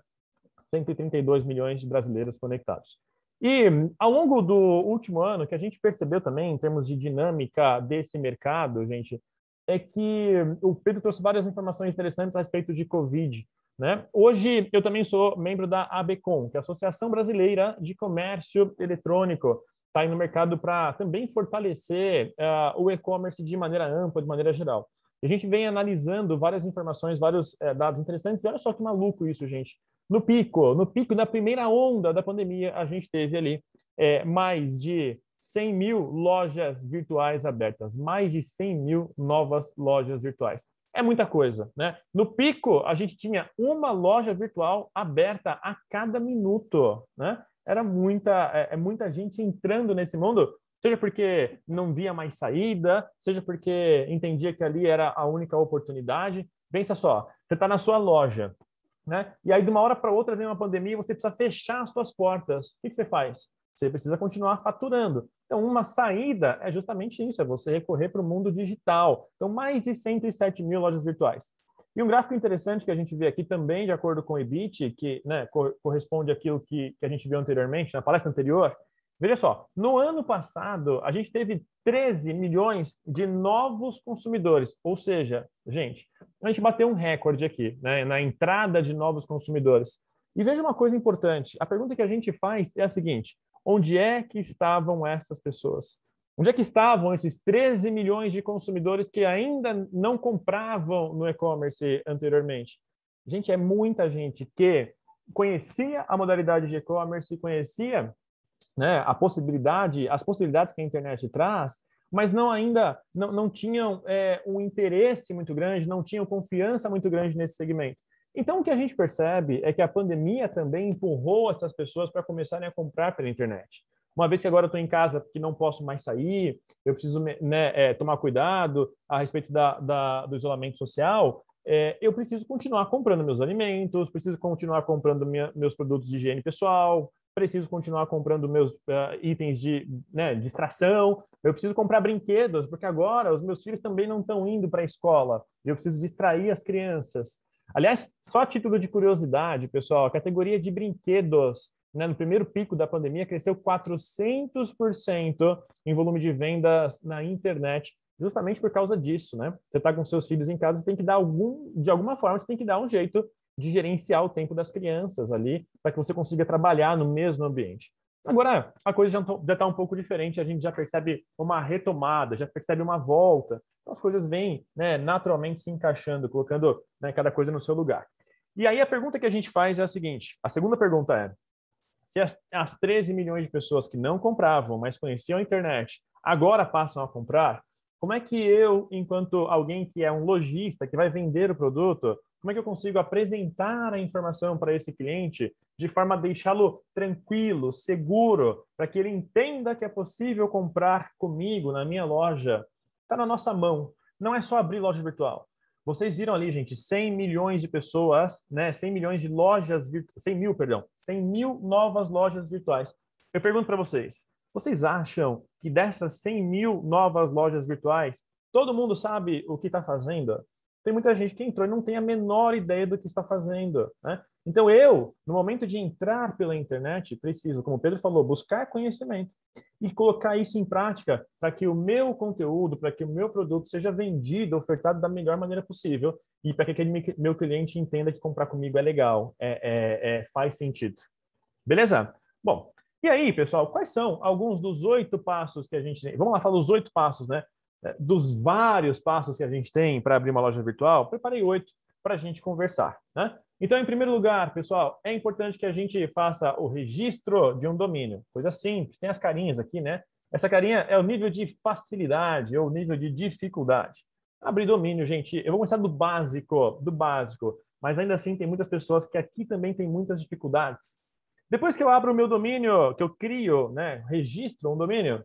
132 milhões de brasileiros conectados. E ao longo do último ano, que a gente percebeu também em termos de dinâmica desse mercado, gente, é que o Pedro trouxe várias informações interessantes a respeito de Covid. Né? Hoje eu também sou membro da ABCOM, que é a Associação Brasileira de Comércio Eletrônico. Está aí no mercado para também fortalecer uh, o e-commerce de maneira ampla, de maneira geral. A gente vem analisando várias informações, vários eh, dados interessantes. E olha só que maluco isso, gente no pico, no pico da primeira onda da pandemia, a gente teve ali é, mais de 100 mil lojas virtuais abertas, mais de 100 mil novas lojas virtuais. É muita coisa, né? No pico, a gente tinha uma loja virtual aberta a cada minuto, né? Era muita, é, é muita gente entrando nesse mundo, seja porque não via mais saída, seja porque entendia que ali era a única oportunidade. Pensa só, você está na sua loja, né? E aí de uma hora para outra vem uma pandemia e você precisa fechar as suas portas. O que, que você faz? Você precisa continuar faturando. Então, uma saída é justamente isso, é você recorrer para o mundo digital. Então, mais de 107 mil lojas virtuais. E um gráfico interessante que a gente vê aqui também, de acordo com o EBIT, que né, corresponde àquilo que, que a gente viu anteriormente, na palestra anterior, Veja só, no ano passado, a gente teve 13 milhões de novos consumidores, ou seja, gente, a gente bateu um recorde aqui, né, na entrada de novos consumidores. E veja uma coisa importante, a pergunta que a gente faz é a seguinte: onde é que estavam essas pessoas? Onde é que estavam esses 13 milhões de consumidores que ainda não compravam no e-commerce anteriormente? Gente, é muita gente que conhecia a modalidade de e-commerce, conhecia né, a possibilidade, as possibilidades que a internet traz, mas não ainda não, não tinham é, um interesse muito grande, não tinham confiança muito grande nesse segmento. Então, o que a gente percebe é que a pandemia também empurrou essas pessoas para começarem a comprar pela internet. Uma vez que agora estou em casa porque não posso mais sair, eu preciso né, é, tomar cuidado a respeito da, da do isolamento social, é, eu preciso continuar comprando meus alimentos, preciso continuar comprando minha, meus produtos de higiene pessoal, preciso continuar comprando meus uh, itens de né, distração, eu preciso comprar brinquedos, porque agora os meus filhos também não estão indo para a escola, eu preciso distrair as crianças. Aliás, só título de curiosidade, pessoal, a categoria de brinquedos, né, no primeiro pico da pandemia, cresceu 400% em volume de vendas na internet, justamente por causa disso, né? Você está com seus filhos em casa, você tem que dar algum, de alguma forma, você tem que dar um jeito de gerenciar o tempo das crianças ali, para que você consiga trabalhar no mesmo ambiente. Agora, a coisa já está tá um pouco diferente, a gente já percebe uma retomada, já percebe uma volta. Então, as coisas vêm né, naturalmente se encaixando, colocando né, cada coisa no seu lugar. E aí, a pergunta que a gente faz é a seguinte: a segunda pergunta é, se as, as 13 milhões de pessoas que não compravam, mas conheciam a internet, agora passam a comprar, como é que eu, enquanto alguém que é um lojista, que vai vender o produto, como é que eu consigo apresentar a informação para esse cliente de forma a deixá-lo tranquilo, seguro, para que ele entenda que é possível comprar comigo na minha loja? Está na nossa mão. Não é só abrir loja virtual. Vocês viram ali, gente, 100 milhões de pessoas, né? 100 milhões de lojas virtuais, 100 mil, perdão, 100 mil novas lojas virtuais. Eu pergunto para vocês, vocês acham que dessas 100 mil novas lojas virtuais, todo mundo sabe o que está fazendo? Tem muita gente que entrou e não tem a menor ideia do que está fazendo. Né? Então, eu, no momento de entrar pela internet, preciso, como o Pedro falou, buscar conhecimento e colocar isso em prática para que o meu conteúdo, para que o meu produto seja vendido, ofertado da melhor maneira possível e para que aquele meu cliente entenda que comprar comigo é legal, é, é, é faz sentido. Beleza? Bom, e aí, pessoal, quais são alguns dos oito passos que a gente Vamos lá, falar os oito passos, né? É, dos vários passos que a gente tem para abrir uma loja virtual, preparei oito para a gente conversar. Né? Então, em primeiro lugar, pessoal, é importante que a gente faça o registro de um domínio. Coisa simples, tem as carinhas aqui, né? Essa carinha é o nível de facilidade ou nível de dificuldade. Abrir domínio, gente, eu vou começar do básico, do básico, mas ainda assim tem muitas pessoas que aqui também tem muitas dificuldades. Depois que eu abro o meu domínio, que eu crio, né, registro um domínio,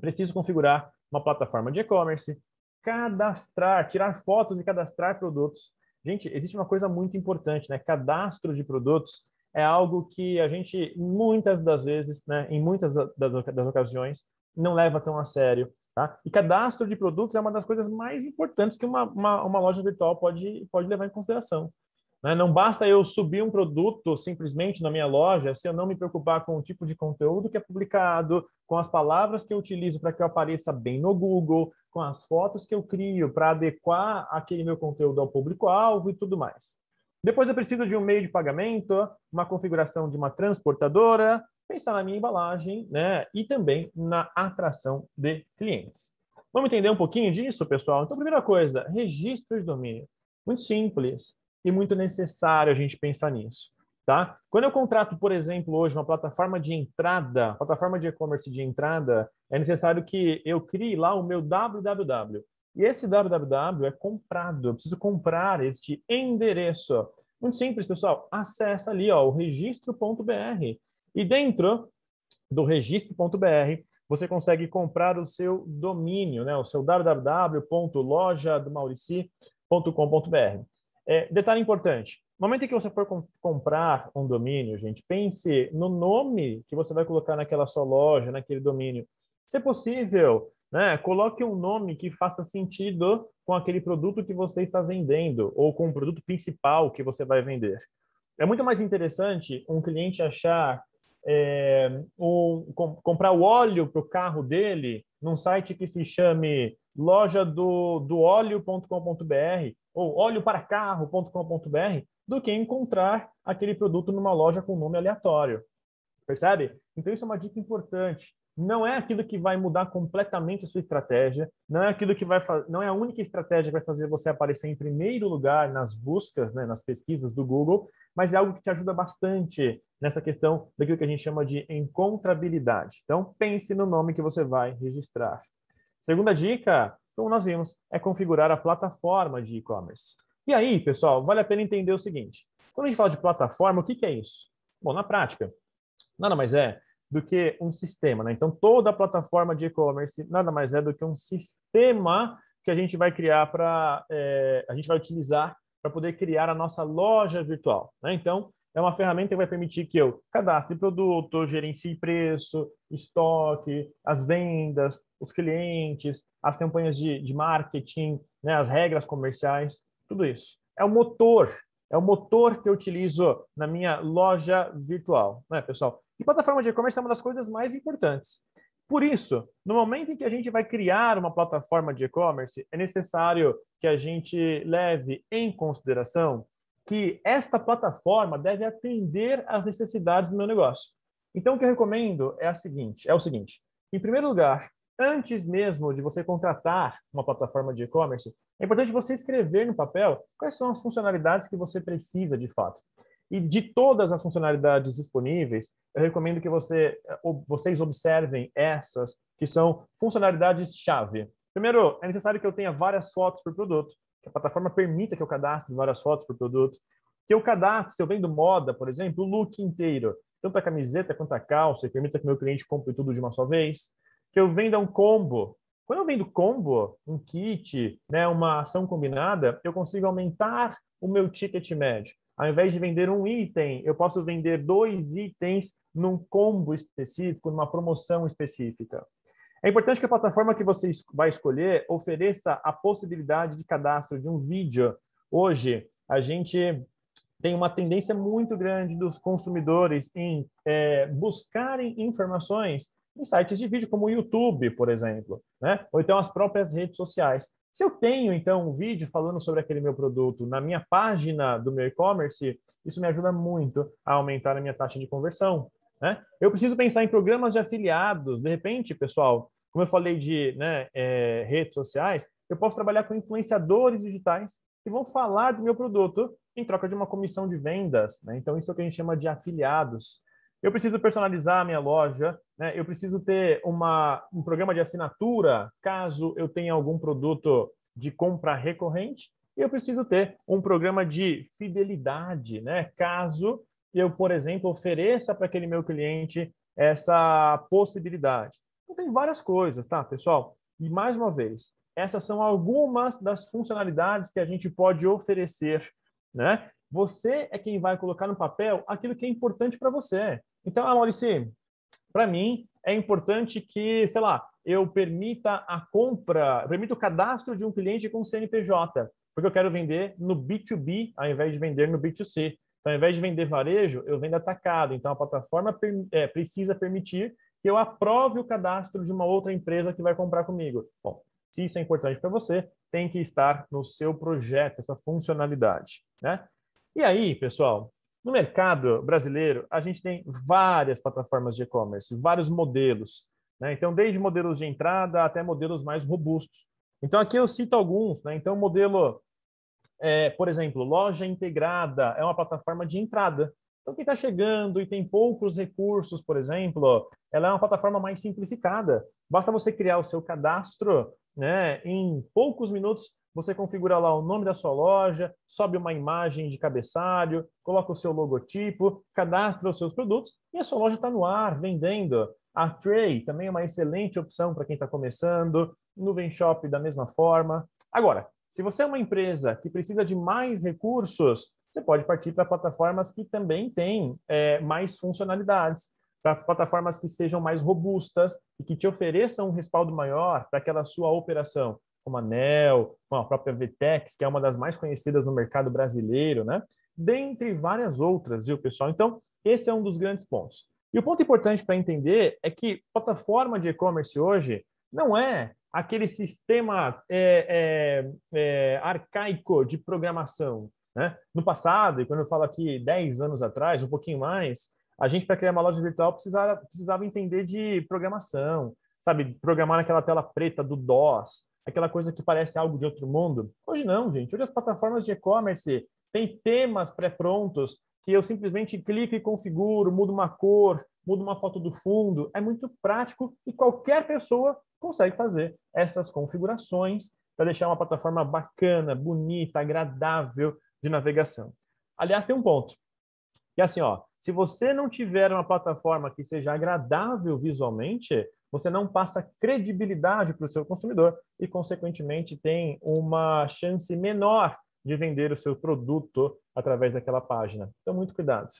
preciso configurar uma plataforma de e-commerce, cadastrar, tirar fotos e cadastrar produtos. Gente, existe uma coisa muito importante, né? Cadastro de produtos é algo que a gente, muitas das vezes, né, em muitas das, das ocasiões, não leva tão a sério. Tá? E cadastro de produtos é uma das coisas mais importantes que uma, uma, uma, loja virtual pode, pode levar em consideração. Né? Não basta eu subir um produto simplesmente na minha loja se eu não me preocupar com o tipo de conteúdo que é publicado, com as palavras que eu utilizo para que eu apareça bem no Google, com as fotos que eu crio para adequar aquele meu conteúdo ao público-alvo e tudo mais. Depois eu preciso de um meio de pagamento, uma configuração de uma transportadora, pensar na minha embalagem né? e também na atração de clientes. Vamos entender um pouquinho disso, pessoal? Então, primeira coisa, registro de domínio. Muito simples e muito necessário a gente pensar nisso. Tá? Quando eu contrato, por exemplo, hoje uma plataforma de entrada, plataforma de e-commerce de entrada, é necessário que eu crie lá o meu www. E esse www é comprado, eu preciso comprar este endereço. Muito simples, pessoal. Acesse ali, ó, o registro.br. E dentro do registro.br, você consegue comprar o seu domínio, né? O seu www.lojadomaurici.com.br. É, detalhe importante: no momento em que você for comp comprar um domínio, gente, pense no nome que você vai colocar naquela sua loja, naquele domínio. Se é possível, né, coloque um nome que faça sentido com aquele produto que você está vendendo ou com o produto principal que você vai vender. É muito mais interessante um cliente achar é, um, com, comprar o óleo para o carro dele num site que se chame loja do, do br ou olhoparacarro.com.br do que encontrar aquele produto numa loja com nome aleatório. Percebe? Então, isso é uma dica importante. Não é aquilo que vai mudar completamente a sua estratégia, não é aquilo que vai não é a única estratégia que vai fazer você aparecer em primeiro lugar nas buscas, né, nas pesquisas do Google, mas é algo que te ajuda bastante nessa questão daquilo que a gente chama de encontrabilidade. Então, pense no nome que você vai registrar. Segunda dica, como então, nós vimos, é configurar a plataforma de e-commerce. E aí, pessoal, vale a pena entender o seguinte. Quando a gente fala de plataforma, o que, que é isso? Bom, na prática, nada mais é do que um sistema. Né? Então, toda a plataforma de e-commerce nada mais é do que um sistema que a gente vai criar para... É, eh, a gente vai utilizar para poder criar a nossa loja virtual. Né? Então, é uma ferramenta que vai permitir que eu cadastre produto, gerencie preço, estoque, as vendas, os clientes, as campanhas de, de marketing, né, as regras comerciais, tudo isso. É o motor, é o motor que eu utilizo na minha loja virtual, né, pessoal? E plataforma de e-commerce é uma das coisas mais importantes. Por isso, no momento em que a gente vai criar uma plataforma de e-commerce, é necessário que a gente leve em consideração que esta plataforma deve atender às necessidades do meu negócio. Então, o que eu recomendo é, a seguinte, é o seguinte: em primeiro lugar, antes mesmo de você contratar uma plataforma de e-commerce, é importante você escrever no papel quais são as funcionalidades que você precisa de fato. E de todas as funcionalidades disponíveis, eu recomendo que você, eh, vocês observem essas que são funcionalidades-chave. Primeiro, é necessário que eu tenha várias fotos por produto que a plataforma permita que eu cadastre várias fotos por produto, que eu cadastre, se eu vendo moda, por exemplo, o look inteiro, tanto a camiseta quanto a calça, e permita que meu cliente compre tudo de uma só vez, que eu venda um combo. Quando eu vendo combo, um kit, né, uma ação combinada, eu consigo aumentar o meu ticket médio. Ao invés de vender um item, eu posso vender dois itens num combo específico, numa promoção específica. É importante que a plataforma que você vai escolher ofereça a possibilidade de cadastro de um vídeo. Hoje, a gente tem uma tendência muito grande dos consumidores em é, buscarem informações em sites de vídeo como o YouTube, por exemplo, né? ou então as próprias redes sociais. Se eu tenho, então, um vídeo falando sobre aquele meu produto na minha página do meu e-commerce, isso me ajuda muito a aumentar a minha taxa de conversão. Né? Eu preciso pensar em programas de afiliados. De repente, pessoal, como eu falei de né, é, redes sociais, eu posso trabalhar com influenciadores digitais que vão falar do meu produto em troca de uma comissão de vendas. Né? Então, isso é o que a gente chama de afiliados. Eu preciso personalizar a minha loja, né? eu preciso ter uma, um programa de assinatura, caso eu tenha algum produto de compra recorrente, e eu preciso ter um programa de fidelidade, né? caso eu, por exemplo, ofereça para aquele meu cliente essa possibilidade. Então, tem várias coisas, tá, pessoal? E mais uma vez, essas são algumas das funcionalidades que a gente pode oferecer, né? Você é quem vai colocar no papel aquilo que é importante para você. Então, ah, Maurici, para mim é importante que, sei lá, eu permita a compra, permita o cadastro de um cliente com CNPJ, porque eu quero vender no B2B ao invés de vender no B2C. Então, ao invés de vender varejo, eu vendo atacado. Então, a plataforma per, é, precisa permitir que eu aprove o cadastro de uma outra empresa que vai comprar comigo. Bom, se isso é importante para você, tem que estar no seu projeto, essa funcionalidade. Né? E aí, pessoal, no mercado brasileiro, a gente tem várias plataformas de e-commerce, vários modelos. Né? Então, desde modelos de entrada até modelos mais robustos. Então, aqui eu cito alguns. Né? Então, o modelo é, por exemplo, loja integrada é uma plataforma de entrada. Então, quem está chegando e tem poucos recursos, por exemplo, ela é uma plataforma mais simplificada. Basta você criar o seu cadastro, né? Em poucos minutos você configura lá o nome da sua loja, sobe uma imagem de cabeçalho, coloca o seu logotipo, cadastra os seus produtos e a sua loja está no ar, vendendo. A Tray também é uma excelente opção para quem está começando, Nuvem Shop da mesma forma. Agora, se você é uma empresa que precisa de mais recursos, você pode partir para plataformas que também têm é, mais funcionalidades, para plataformas que sejam mais robustas e que te ofereçam um respaldo maior para aquela sua operação, como a NEL, como a própria Vtex, que é uma das mais conhecidas no mercado brasileiro, né? dentre várias outras, viu, pessoal? Então, esse é um dos grandes pontos. E o ponto importante para entender é que plataforma de e-commerce hoje não é aquele sistema é, é, é, arcaico de programação. Né? No passado, e quando eu falo aqui 10 anos atrás, um pouquinho mais, a gente, para criar uma loja virtual, precisava, precisava entender de programação, sabe? Programar naquela tela preta do DOS, aquela coisa que parece algo de outro mundo. Hoje não, gente. Hoje as plataformas de e-commerce têm temas pré-prontos que eu simplesmente clico e configuro, mudo uma cor, mudo uma foto do fundo. É muito prático e qualquer pessoa consegue fazer essas configurações para deixar uma plataforma bacana, bonita, agradável de navegação. Aliás, tem um ponto. Que é assim, ó, se você não tiver uma plataforma que seja agradável visualmente, você não passa credibilidade para o seu consumidor e, consequentemente, tem uma chance menor de vender o seu produto através daquela página. Então, muito cuidado.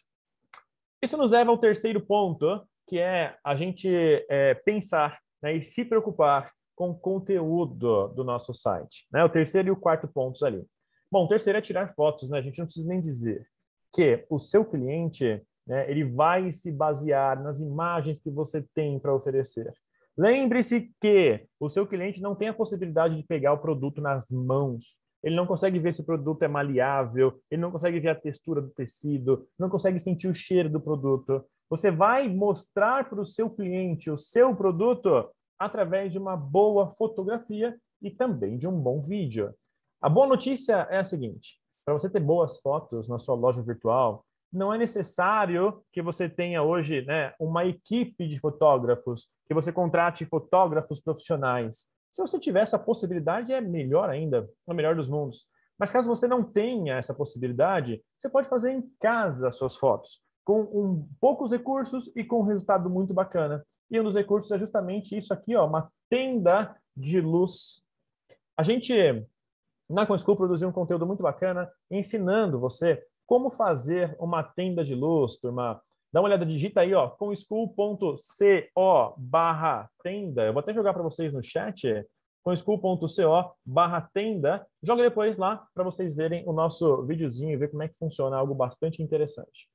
Isso nos leva ao terceiro ponto, que é a gente é, pensar né, e se preocupar com o conteúdo do nosso site. Né? O terceiro e o quarto pontos ali. Bom, o terceiro é tirar fotos, né? A gente não precisa nem dizer que o seu cliente né, ele vai se basear nas imagens que você tem para oferecer. Lembre-se que o seu cliente não tem a possibilidade de pegar o produto nas mãos. Ele não consegue ver se o produto é maleável, ele não consegue ver a textura do tecido, não consegue sentir o cheiro do produto. Você vai mostrar para o seu cliente o seu produto através de uma boa fotografia e também de um bom vídeo. A boa notícia é a seguinte: para você ter boas fotos na sua loja virtual, não é necessário que você tenha hoje né, uma equipe de fotógrafos, que você contrate fotógrafos profissionais. Se você tiver essa possibilidade, é melhor ainda, é o melhor dos mundos. Mas caso você não tenha essa possibilidade, você pode fazer em casa as suas fotos com um, poucos recursos e com um resultado muito bacana. E um dos recursos é justamente isso aqui, ó, uma tenda de luz. A gente, na ComSchool, produziu um conteúdo muito bacana ensinando você como fazer uma tenda de luz, turma. Dá uma olhada, digita aí, ó, comschool.co barra tenda. Eu vou até jogar para vocês no chat, comschool.co barra tenda. Joga depois lá para vocês verem o nosso videozinho e ver como é que funciona algo bastante interessante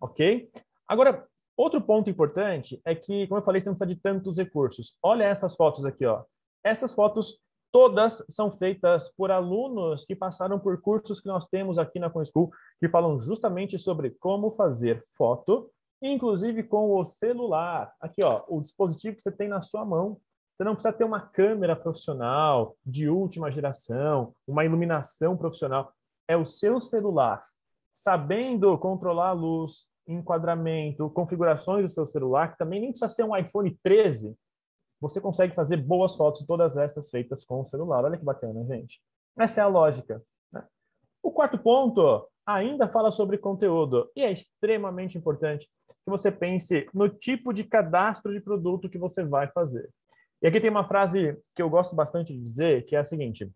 ok? Agora, outro ponto importante é que, como eu falei, você não precisa de tantos recursos. Olha essas fotos aqui, ó. Essas fotos todas são feitas por alunos que passaram por cursos que nós temos aqui na ConSchool, que falam justamente sobre como fazer foto, inclusive com o celular. Aqui, ó, o dispositivo que você tem na sua mão. Você não precisa ter uma câmera profissional de última geração, uma iluminação profissional. É o seu celular, sabendo controlar a luz, enquadramento, configurações do seu celular, que também nem precisa ser um iPhone 13, você consegue fazer boas fotos, todas essas feitas com o celular. Olha que bacana, gente. Essa é a lógica. Né? O quarto ponto ainda fala sobre conteúdo, e é extremamente importante que você pense no tipo de cadastro de produto que você vai fazer. E aqui tem uma frase que eu gosto bastante de dizer, que é a seguinte: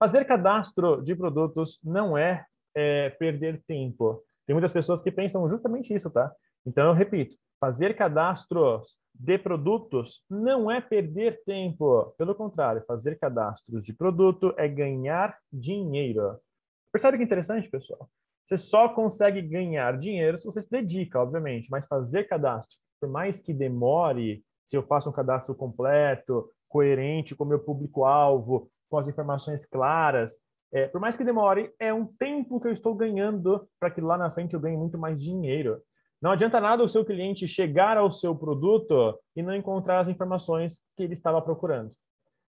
fazer cadastro de produtos não é, é perder tempo. Tem muitas pessoas que pensam justamente isso, tá? Então, eu repito, fazer cadastros de produtos não é perder tempo. Pelo contrário, fazer cadastros de produto é ganhar dinheiro. Percebe que interessante, pessoal? Você só consegue ganhar dinheiro se você se dedica, obviamente, mas fazer cadastro, por mais que demore, se eu faço um cadastro completo, coerente com o meu público-alvo, com as informações claras, é, por mais que demore, é um tempo que eu estou ganhando para que lá na frente eu ganhe muito mais dinheiro. Não adianta nada o seu cliente chegar ao seu produto e não encontrar as informações que ele estava procurando.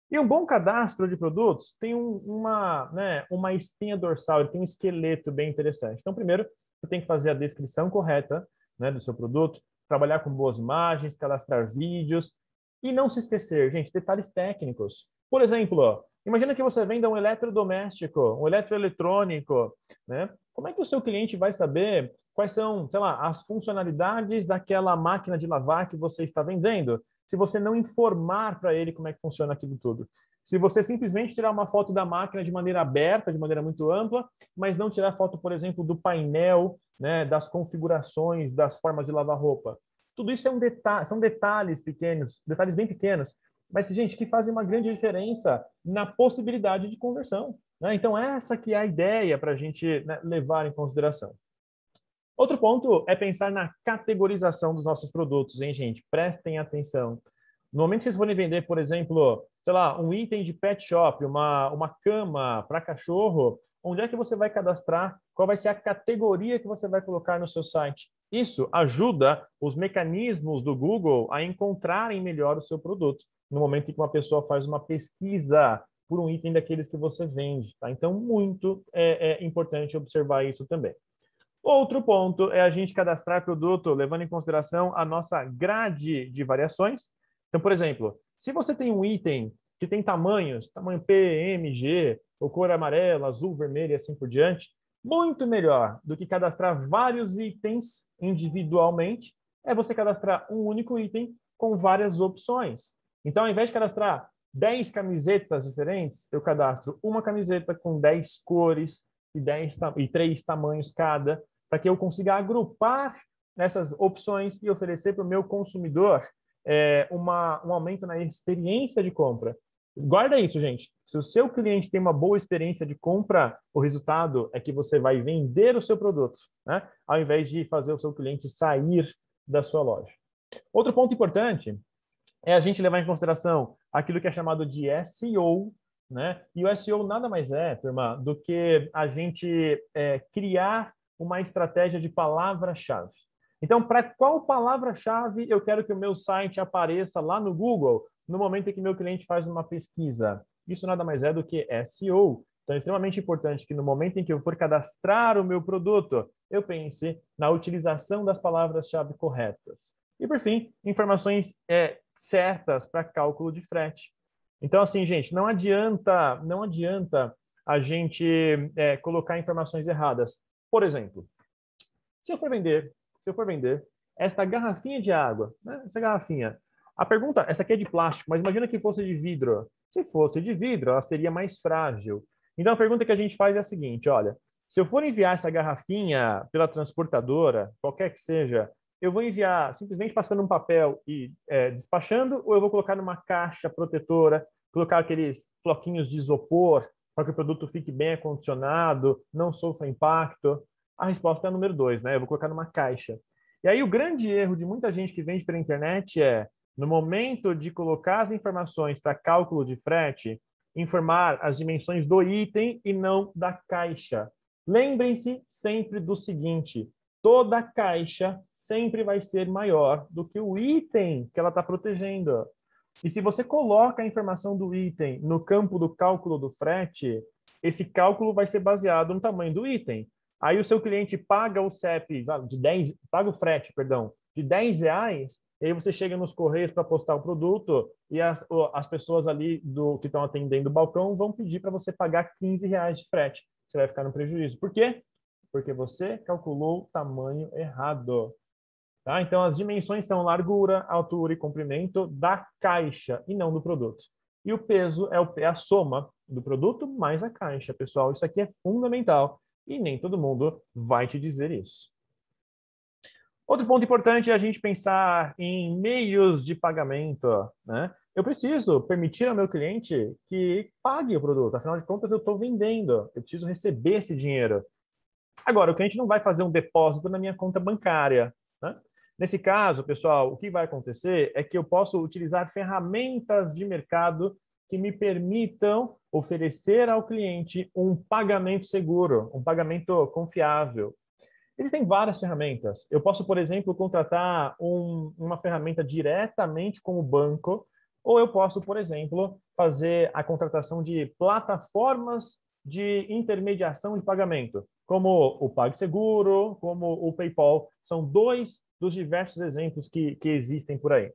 E um bom cadastro de produtos tem um, uma, né, uma espinha dorsal, ele tem um esqueleto bem interessante. Então, primeiro, você tem que fazer a descrição correta né, do seu produto, trabalhar com boas imagens, cadastrar vídeos e não se esquecer, gente, detalhes técnicos. Por exemplo, Imagina que você venda um eletrodoméstico, um eletroeletrônico, né? Como é que o seu cliente vai saber quais são, sei lá, as funcionalidades daquela máquina de lavar que você está vendendo? Se você não informar para ele como é que funciona aquilo tudo. Se você simplesmente tirar uma foto da máquina de maneira aberta, de maneira muito ampla, mas não tirar foto, por exemplo, do painel, né, das configurações, das formas de lavar roupa. Tudo isso é um deta são detalhes pequenos, detalhes bem pequenos, mas, gente, que fazem uma grande diferença na possibilidade de conversão. Né? Então, essa que é a ideia para a gente né, levar em consideração. Outro ponto é pensar na categorização dos nossos produtos, hein, gente? Prestem atenção. No momento que vocês forem vender, por exemplo, sei lá, um item de pet shop, uma, uma cama para cachorro, onde é que você vai cadastrar, qual vai ser a categoria que você vai colocar no seu site. Isso ajuda os mecanismos do Google a encontrarem melhor o seu produto no momento em que uma pessoa faz uma pesquisa por um item daqueles que você vende. Tá? Então, muito é, é importante observar isso também. Outro ponto é a gente cadastrar produto levando em consideração a nossa grade de variações. Então, por exemplo, se você tem um item que tem tamanhos, tamanho P, M, G, ou cor amarela, azul, vermelho e assim por diante, muito melhor do que cadastrar vários itens individualmente é você cadastrar um único item com várias opções. Então, ao invés de cadastrar 10 camisetas diferentes, eu cadastro uma camiseta com 10 cores e, 10 e 3 tamanhos cada, para que eu consiga agrupar essas opções e oferecer para o meu consumidor é, uma, um aumento na experiência de compra. Guarda isso, gente. Se o seu cliente tem uma boa experiência de compra, o resultado é que você vai vender o seu produto, né? ao invés de fazer o seu cliente sair da sua loja. Outro ponto importante é a gente levar em consideração aquilo que é chamado de SEO, né? E o SEO nada mais é, turma, do que a gente é, criar uma estratégia de palavra-chave. Então, para qual palavra-chave eu quero que o meu site apareça lá no Google no momento em que meu cliente faz uma pesquisa? Isso nada mais é do que SEO. Então, é extremamente importante que no momento em que eu for cadastrar o meu produto, eu pense na utilização das palavras-chave corretas. E, por fim, informações é, certas para cálculo de frete. Então, assim, gente, não adianta, não adianta a gente é, colocar informações erradas. Por exemplo, se eu for vender, se eu for vender esta garrafinha de água, né? essa garrafinha, a pergunta, essa aqui é de plástico, mas imagina que fosse de vidro. Se fosse de vidro, ela seria mais frágil. Então, a pergunta que a gente faz é a seguinte, olha, se eu for enviar essa garrafinha pela transportadora, qualquer que seja, eu vou enviar simplesmente passando um papel e é, despachando, ou eu vou colocar numa caixa protetora, colocar aqueles bloquinhos de isopor para que o produto fique bem acondicionado, não sofra impacto? A resposta é a número dois, né? Eu vou colocar numa caixa. E aí o grande erro de muita gente que vende pela internet é, no momento de colocar as informações para cálculo de frete, informar as dimensões do item e não da caixa. Lembrem-se sempre do seguinte: toda a caixa sempre vai ser maior do que o item que ela está protegendo. E se você coloca a informação do item no campo do cálculo do frete, esse cálculo vai ser baseado no tamanho do item. Aí o seu cliente paga o CEP de 10, paga o frete, perdão, de 10 reais, e aí você chega nos correios para postar o produto e as, as pessoas ali do que estão atendendo o balcão vão pedir para você pagar 15 reais de frete. Você vai ficar no prejuízo. Por quê? porque você calculou o tamanho errado. Tá? Então, as dimensões são largura, altura e comprimento da caixa e não do produto. E o peso é, o, é a soma do produto mais a caixa, pessoal. Isso aqui é fundamental e nem todo mundo vai te dizer isso. Outro ponto importante é a gente pensar em meios de pagamento. Né? Eu preciso permitir ao meu cliente que pague o produto. Afinal de contas, eu estou vendendo. Eu preciso receber esse dinheiro. Agora, o cliente não vai fazer um depósito na minha conta bancária. Né? Nesse caso, pessoal, o que vai acontecer é que eu posso utilizar ferramentas de mercado que me permitam oferecer ao cliente um pagamento seguro, um pagamento confiável. Existem várias ferramentas. Eu posso, por exemplo, contratar um, uma ferramenta diretamente com o banco, ou eu posso, por exemplo, fazer a contratação de plataformas de intermediação de pagamento como o PagSeguro, como o PayPal, são dois dos diversos exemplos que, que existem por aí.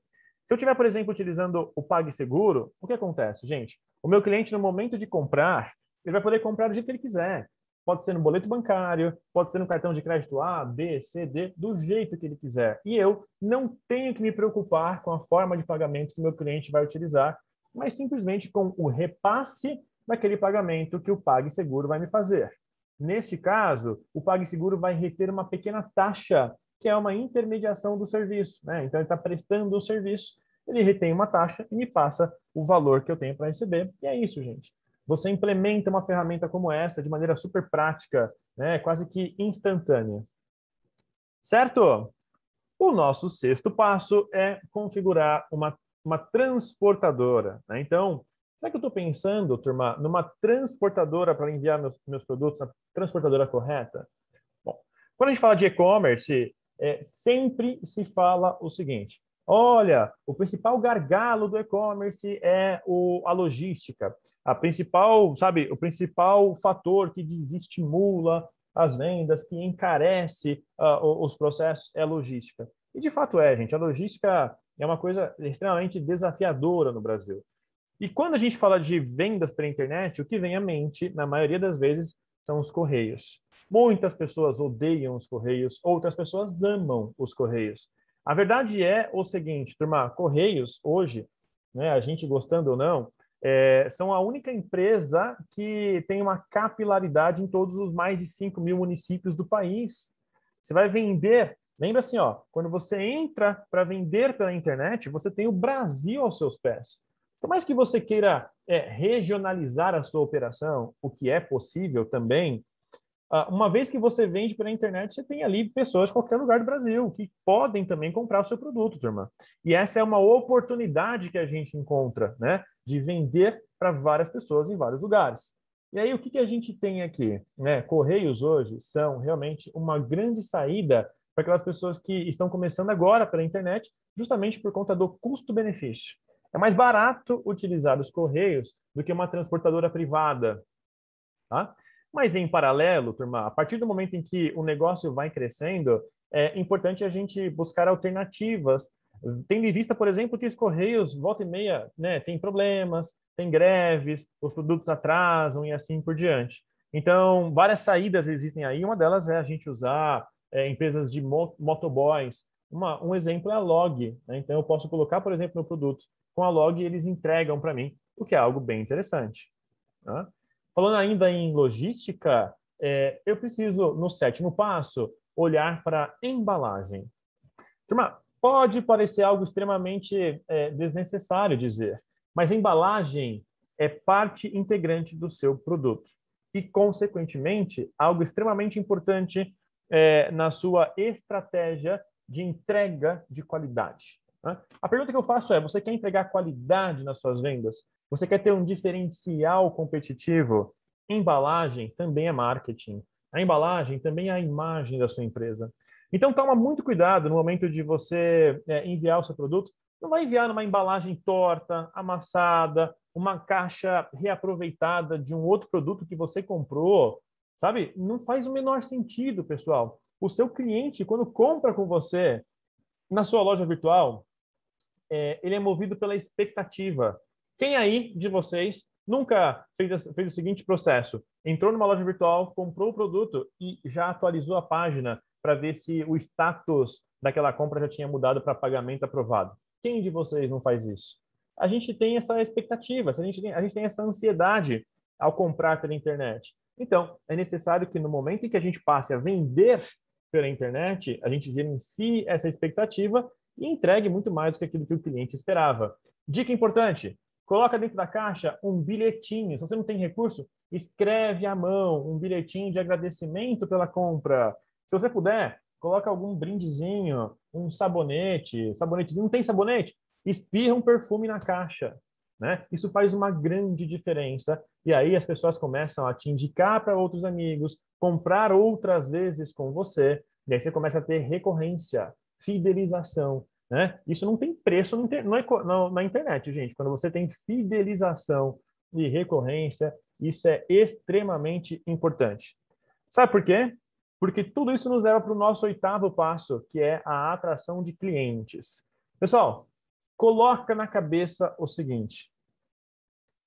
Se eu estiver, por exemplo, utilizando o PagSeguro, o que acontece, gente? O meu cliente, no momento de comprar, ele vai poder comprar do jeito que ele quiser. Pode ser no boleto bancário, pode ser no cartão de crédito A, B, C, D, do jeito que ele quiser. E eu não tenho que me preocupar com a forma de pagamento que o meu cliente vai utilizar, mas simplesmente com o repasse daquele pagamento que o PagSeguro vai me fazer. Neste caso, o PagSeguro vai reter uma pequena taxa, que é uma intermediação do serviço. Né? Então, ele está prestando o serviço, ele retém uma taxa e me passa o valor que eu tenho para receber. E é isso, gente. Você implementa uma ferramenta como essa de maneira super prática, né? quase que instantânea. Certo? O nosso sexto passo é configurar uma, uma transportadora. Né? Então, Será que eu estou pensando, turma, numa transportadora para enviar meus, meus produtos na transportadora correta? Bom, quando a gente fala de e-commerce, é, sempre se fala o seguinte: olha, o principal gargalo do e-commerce é o, a logística. A principal, sabe, o principal fator que desestimula as vendas, que encarece uh, os processos é a logística. E de fato é, gente, a logística é uma coisa extremamente desafiadora no Brasil. E quando a gente fala de vendas pela internet, o que vem à mente, na maioria das vezes, são os correios. Muitas pessoas odeiam os correios, outras pessoas amam os correios. A verdade é o seguinte, turma: correios hoje, né, a gente gostando ou não, é, são a única empresa que tem uma capilaridade em todos os mais de 5 mil municípios do país. Você vai vender, lembra assim, ó, quando você entra para vender pela internet, você tem o Brasil aos seus pés. Por mais que você queira é, regionalizar a sua operação, o que é possível também, ah, uma vez que você vende pela internet, você tem ali pessoas de qualquer lugar do Brasil que podem também comprar o seu produto, turma. E essa é uma oportunidade que a gente encontra, né? De vender para várias pessoas em vários lugares. E aí, o que, que a gente tem aqui? Né? Correios hoje são realmente uma grande saída para aquelas pessoas que estão começando agora pela internet, justamente por conta do custo-benefício. É mais barato utilizar os Correios do que uma transportadora privada. Tá? Mas, em paralelo, turma, a partir do momento em que o negócio vai crescendo, é importante a gente buscar alternativas, tendo em vista, por exemplo, que os Correios, volta e meia, né, tem problemas, tem greves, os produtos atrasam e assim por diante. Então, várias saídas existem aí. Uma delas é a gente usar é, empresas de motoboys. Uma, um exemplo é a Log. Né? Então, eu posso colocar, por exemplo, no produto com a log eles entregam para mim, o que é algo bem interessante. Né? Falando ainda em logística, é, eu preciso, no sétimo passo, olhar para a embalagem. Turma, pode parecer algo extremamente é, desnecessário dizer, mas embalagem é parte integrante do seu produto e, consequentemente, algo extremamente importante é, na sua estratégia de entrega de qualidade. Né? A pergunta que eu faço é: você quer entregar qualidade nas suas vendas? Você quer ter um diferencial competitivo? Embalagem também é marketing. A embalagem também é a imagem da sua empresa. Então, toma muito cuidado no momento de você é, enviar o seu produto. Não vai enviar numa embalagem torta, amassada, uma caixa reaproveitada de um outro produto que você comprou, sabe? Não faz o menor sentido, pessoal. O seu cliente, quando compra com você na sua loja virtual, é, ele é movido pela expectativa. Quem aí de vocês nunca fez, fez o seguinte processo? Entrou numa loja virtual, comprou o produto e já atualizou a página para ver se o status daquela compra já tinha mudado para pagamento aprovado. Quem de vocês não faz isso? A gente tem essa expectativa, a gente tem, a gente tem essa ansiedade ao comprar pela internet. Então, é necessário que no momento em que a gente passe a vender pela internet, a gente gerencie essa expectativa e entregue muito mais do que aquilo que o cliente esperava. Dica importante: coloca dentro da caixa um bilhetinho. Se você não tem recurso, escreve à mão um bilhetinho de agradecimento pela compra. Se você puder, coloca algum brindezinho, um sabonete, sabonetezinho, não tem sabonete? Espirra um perfume na caixa. Né? Isso faz uma grande diferença. E aí as pessoas começam a te indicar para outros amigos, comprar outras vezes com você, e aí você começa a ter recorrência, fidelização. Né? Isso não tem preço não é, não, na internet, gente. Quando você tem fidelização e recorrência, isso é extremamente importante. Sabe por quê? Porque tudo isso nos leva para o nosso oitavo passo, que é a atração de clientes. Pessoal, Coloca na cabeça o seguinte: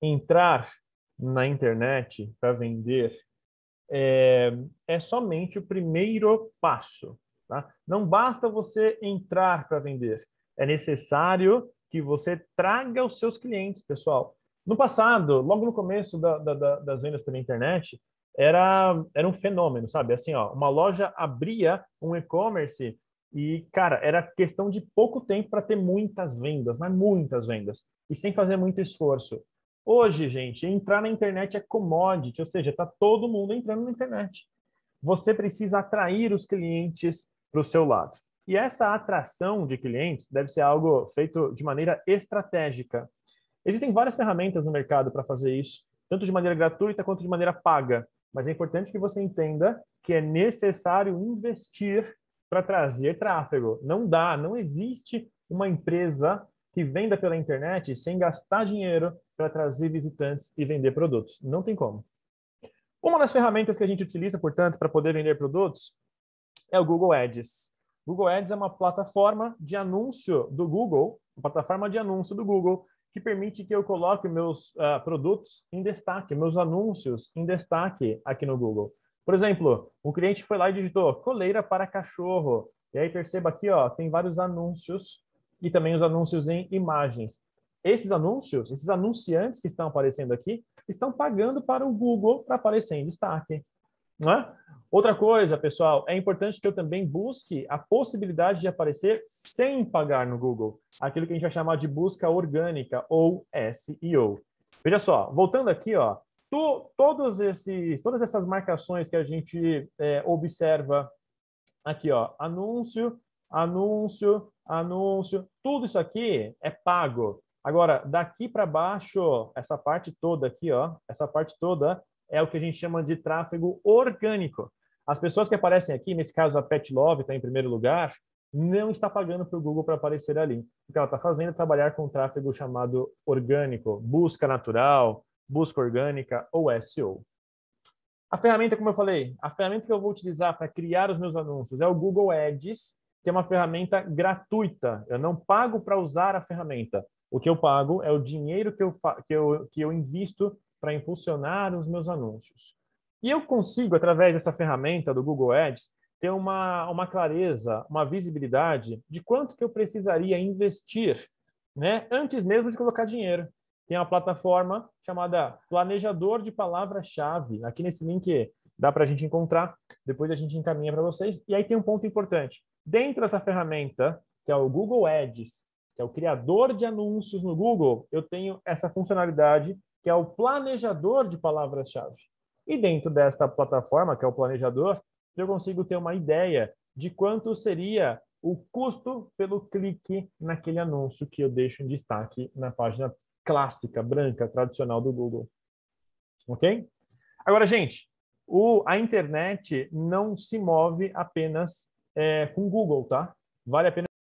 entrar na internet para vender é, é, somente o primeiro passo. Tá? Não basta você entrar para vender. É necessário que você traga os seus clientes, pessoal. No passado, logo no começo da, da, da, das vendas pela internet, era, era um fenômeno, sabe? Assim, ó, uma loja abria um e-commerce e, cara, era questão de pouco tempo para ter muitas vendas, mas muitas vendas, e sem fazer muito esforço. Hoje, gente, entrar na internet é commodity, ou seja, está todo mundo entrando na internet. Você precisa atrair os clientes para o seu lado. E essa atração de clientes deve ser algo feito de maneira estratégica. Existem várias ferramentas no mercado para fazer isso, tanto de maneira gratuita quanto de maneira paga. Mas é importante que você entenda que é necessário investir para trazer tráfego. Não dá, não existe uma empresa que venda pela internet sem gastar dinheiro para trazer visitantes e vender produtos. Não tem como. Uma das ferramentas que a gente utiliza, portanto, para poder vender produtos é o Google Ads. Google Ads é uma plataforma de anúncio do Google, uma plataforma de anúncio do Google, que permite que eu coloque meus uh, produtos em destaque, meus anúncios em destaque aqui no Google. Por exemplo, o cliente foi lá e digitou coleira para cachorro. E aí perceba aqui, ó, tem vários anúncios e também os anúncios em imagens. Esses anúncios, esses anunciantes que estão aparecendo aqui, estão pagando para o Google para aparecer em destaque. É? Outra coisa, pessoal, é importante que eu também busque a possibilidade de aparecer sem pagar no Google, aquilo que a gente vai chamar de busca orgânica ou SEO. Veja só, voltando aqui, ó, to, todos esses, todas essas marcações que a gente é, observa aqui, ó, anúncio, anúncio, anúncio, tudo isso aqui é pago. Agora, daqui para baixo, essa parte toda aqui, ó, essa parte toda é o que a gente chama de tráfego orgânico. As pessoas que aparecem aqui, nesse caso a Pet Love está em primeiro lugar, não está pagando para o Google para aparecer ali. O que ela está fazendo é trabalhar com tráfego chamado orgânico, busca natural, busca orgânica ou SEO. A ferramenta, como eu falei, a ferramenta que eu vou utilizar para criar os meus anúncios é o Google Ads, que é uma ferramenta gratuita. Eu não pago para usar a ferramenta. O que eu pago é o dinheiro que eu, que eu, que eu invisto para impulsionar os meus anúncios. E eu consigo, através dessa ferramenta do Google Ads, ter uma, uma clareza, uma visibilidade de quanto que eu precisaria investir né, antes mesmo de colocar dinheiro tem uma plataforma chamada Planejador de Palavra-Chave. Aqui nesse link dá para a gente encontrar, depois a gente encaminha para vocês. E aí tem um ponto importante. Dentro dessa ferramenta, que é o Google Ads, que é o criador de anúncios no Google, eu tenho essa funcionalidade que é o planejador de palavras-chave. E dentro desta plataforma, que é o planejador, eu consigo ter uma ideia de quanto seria o custo pelo clique naquele anúncio que eu deixo em destaque na página clássica, branca, tradicional do Google. Ok? Agora, gente, o, a internet não se move apenas é, com Google, tá? Vale a pena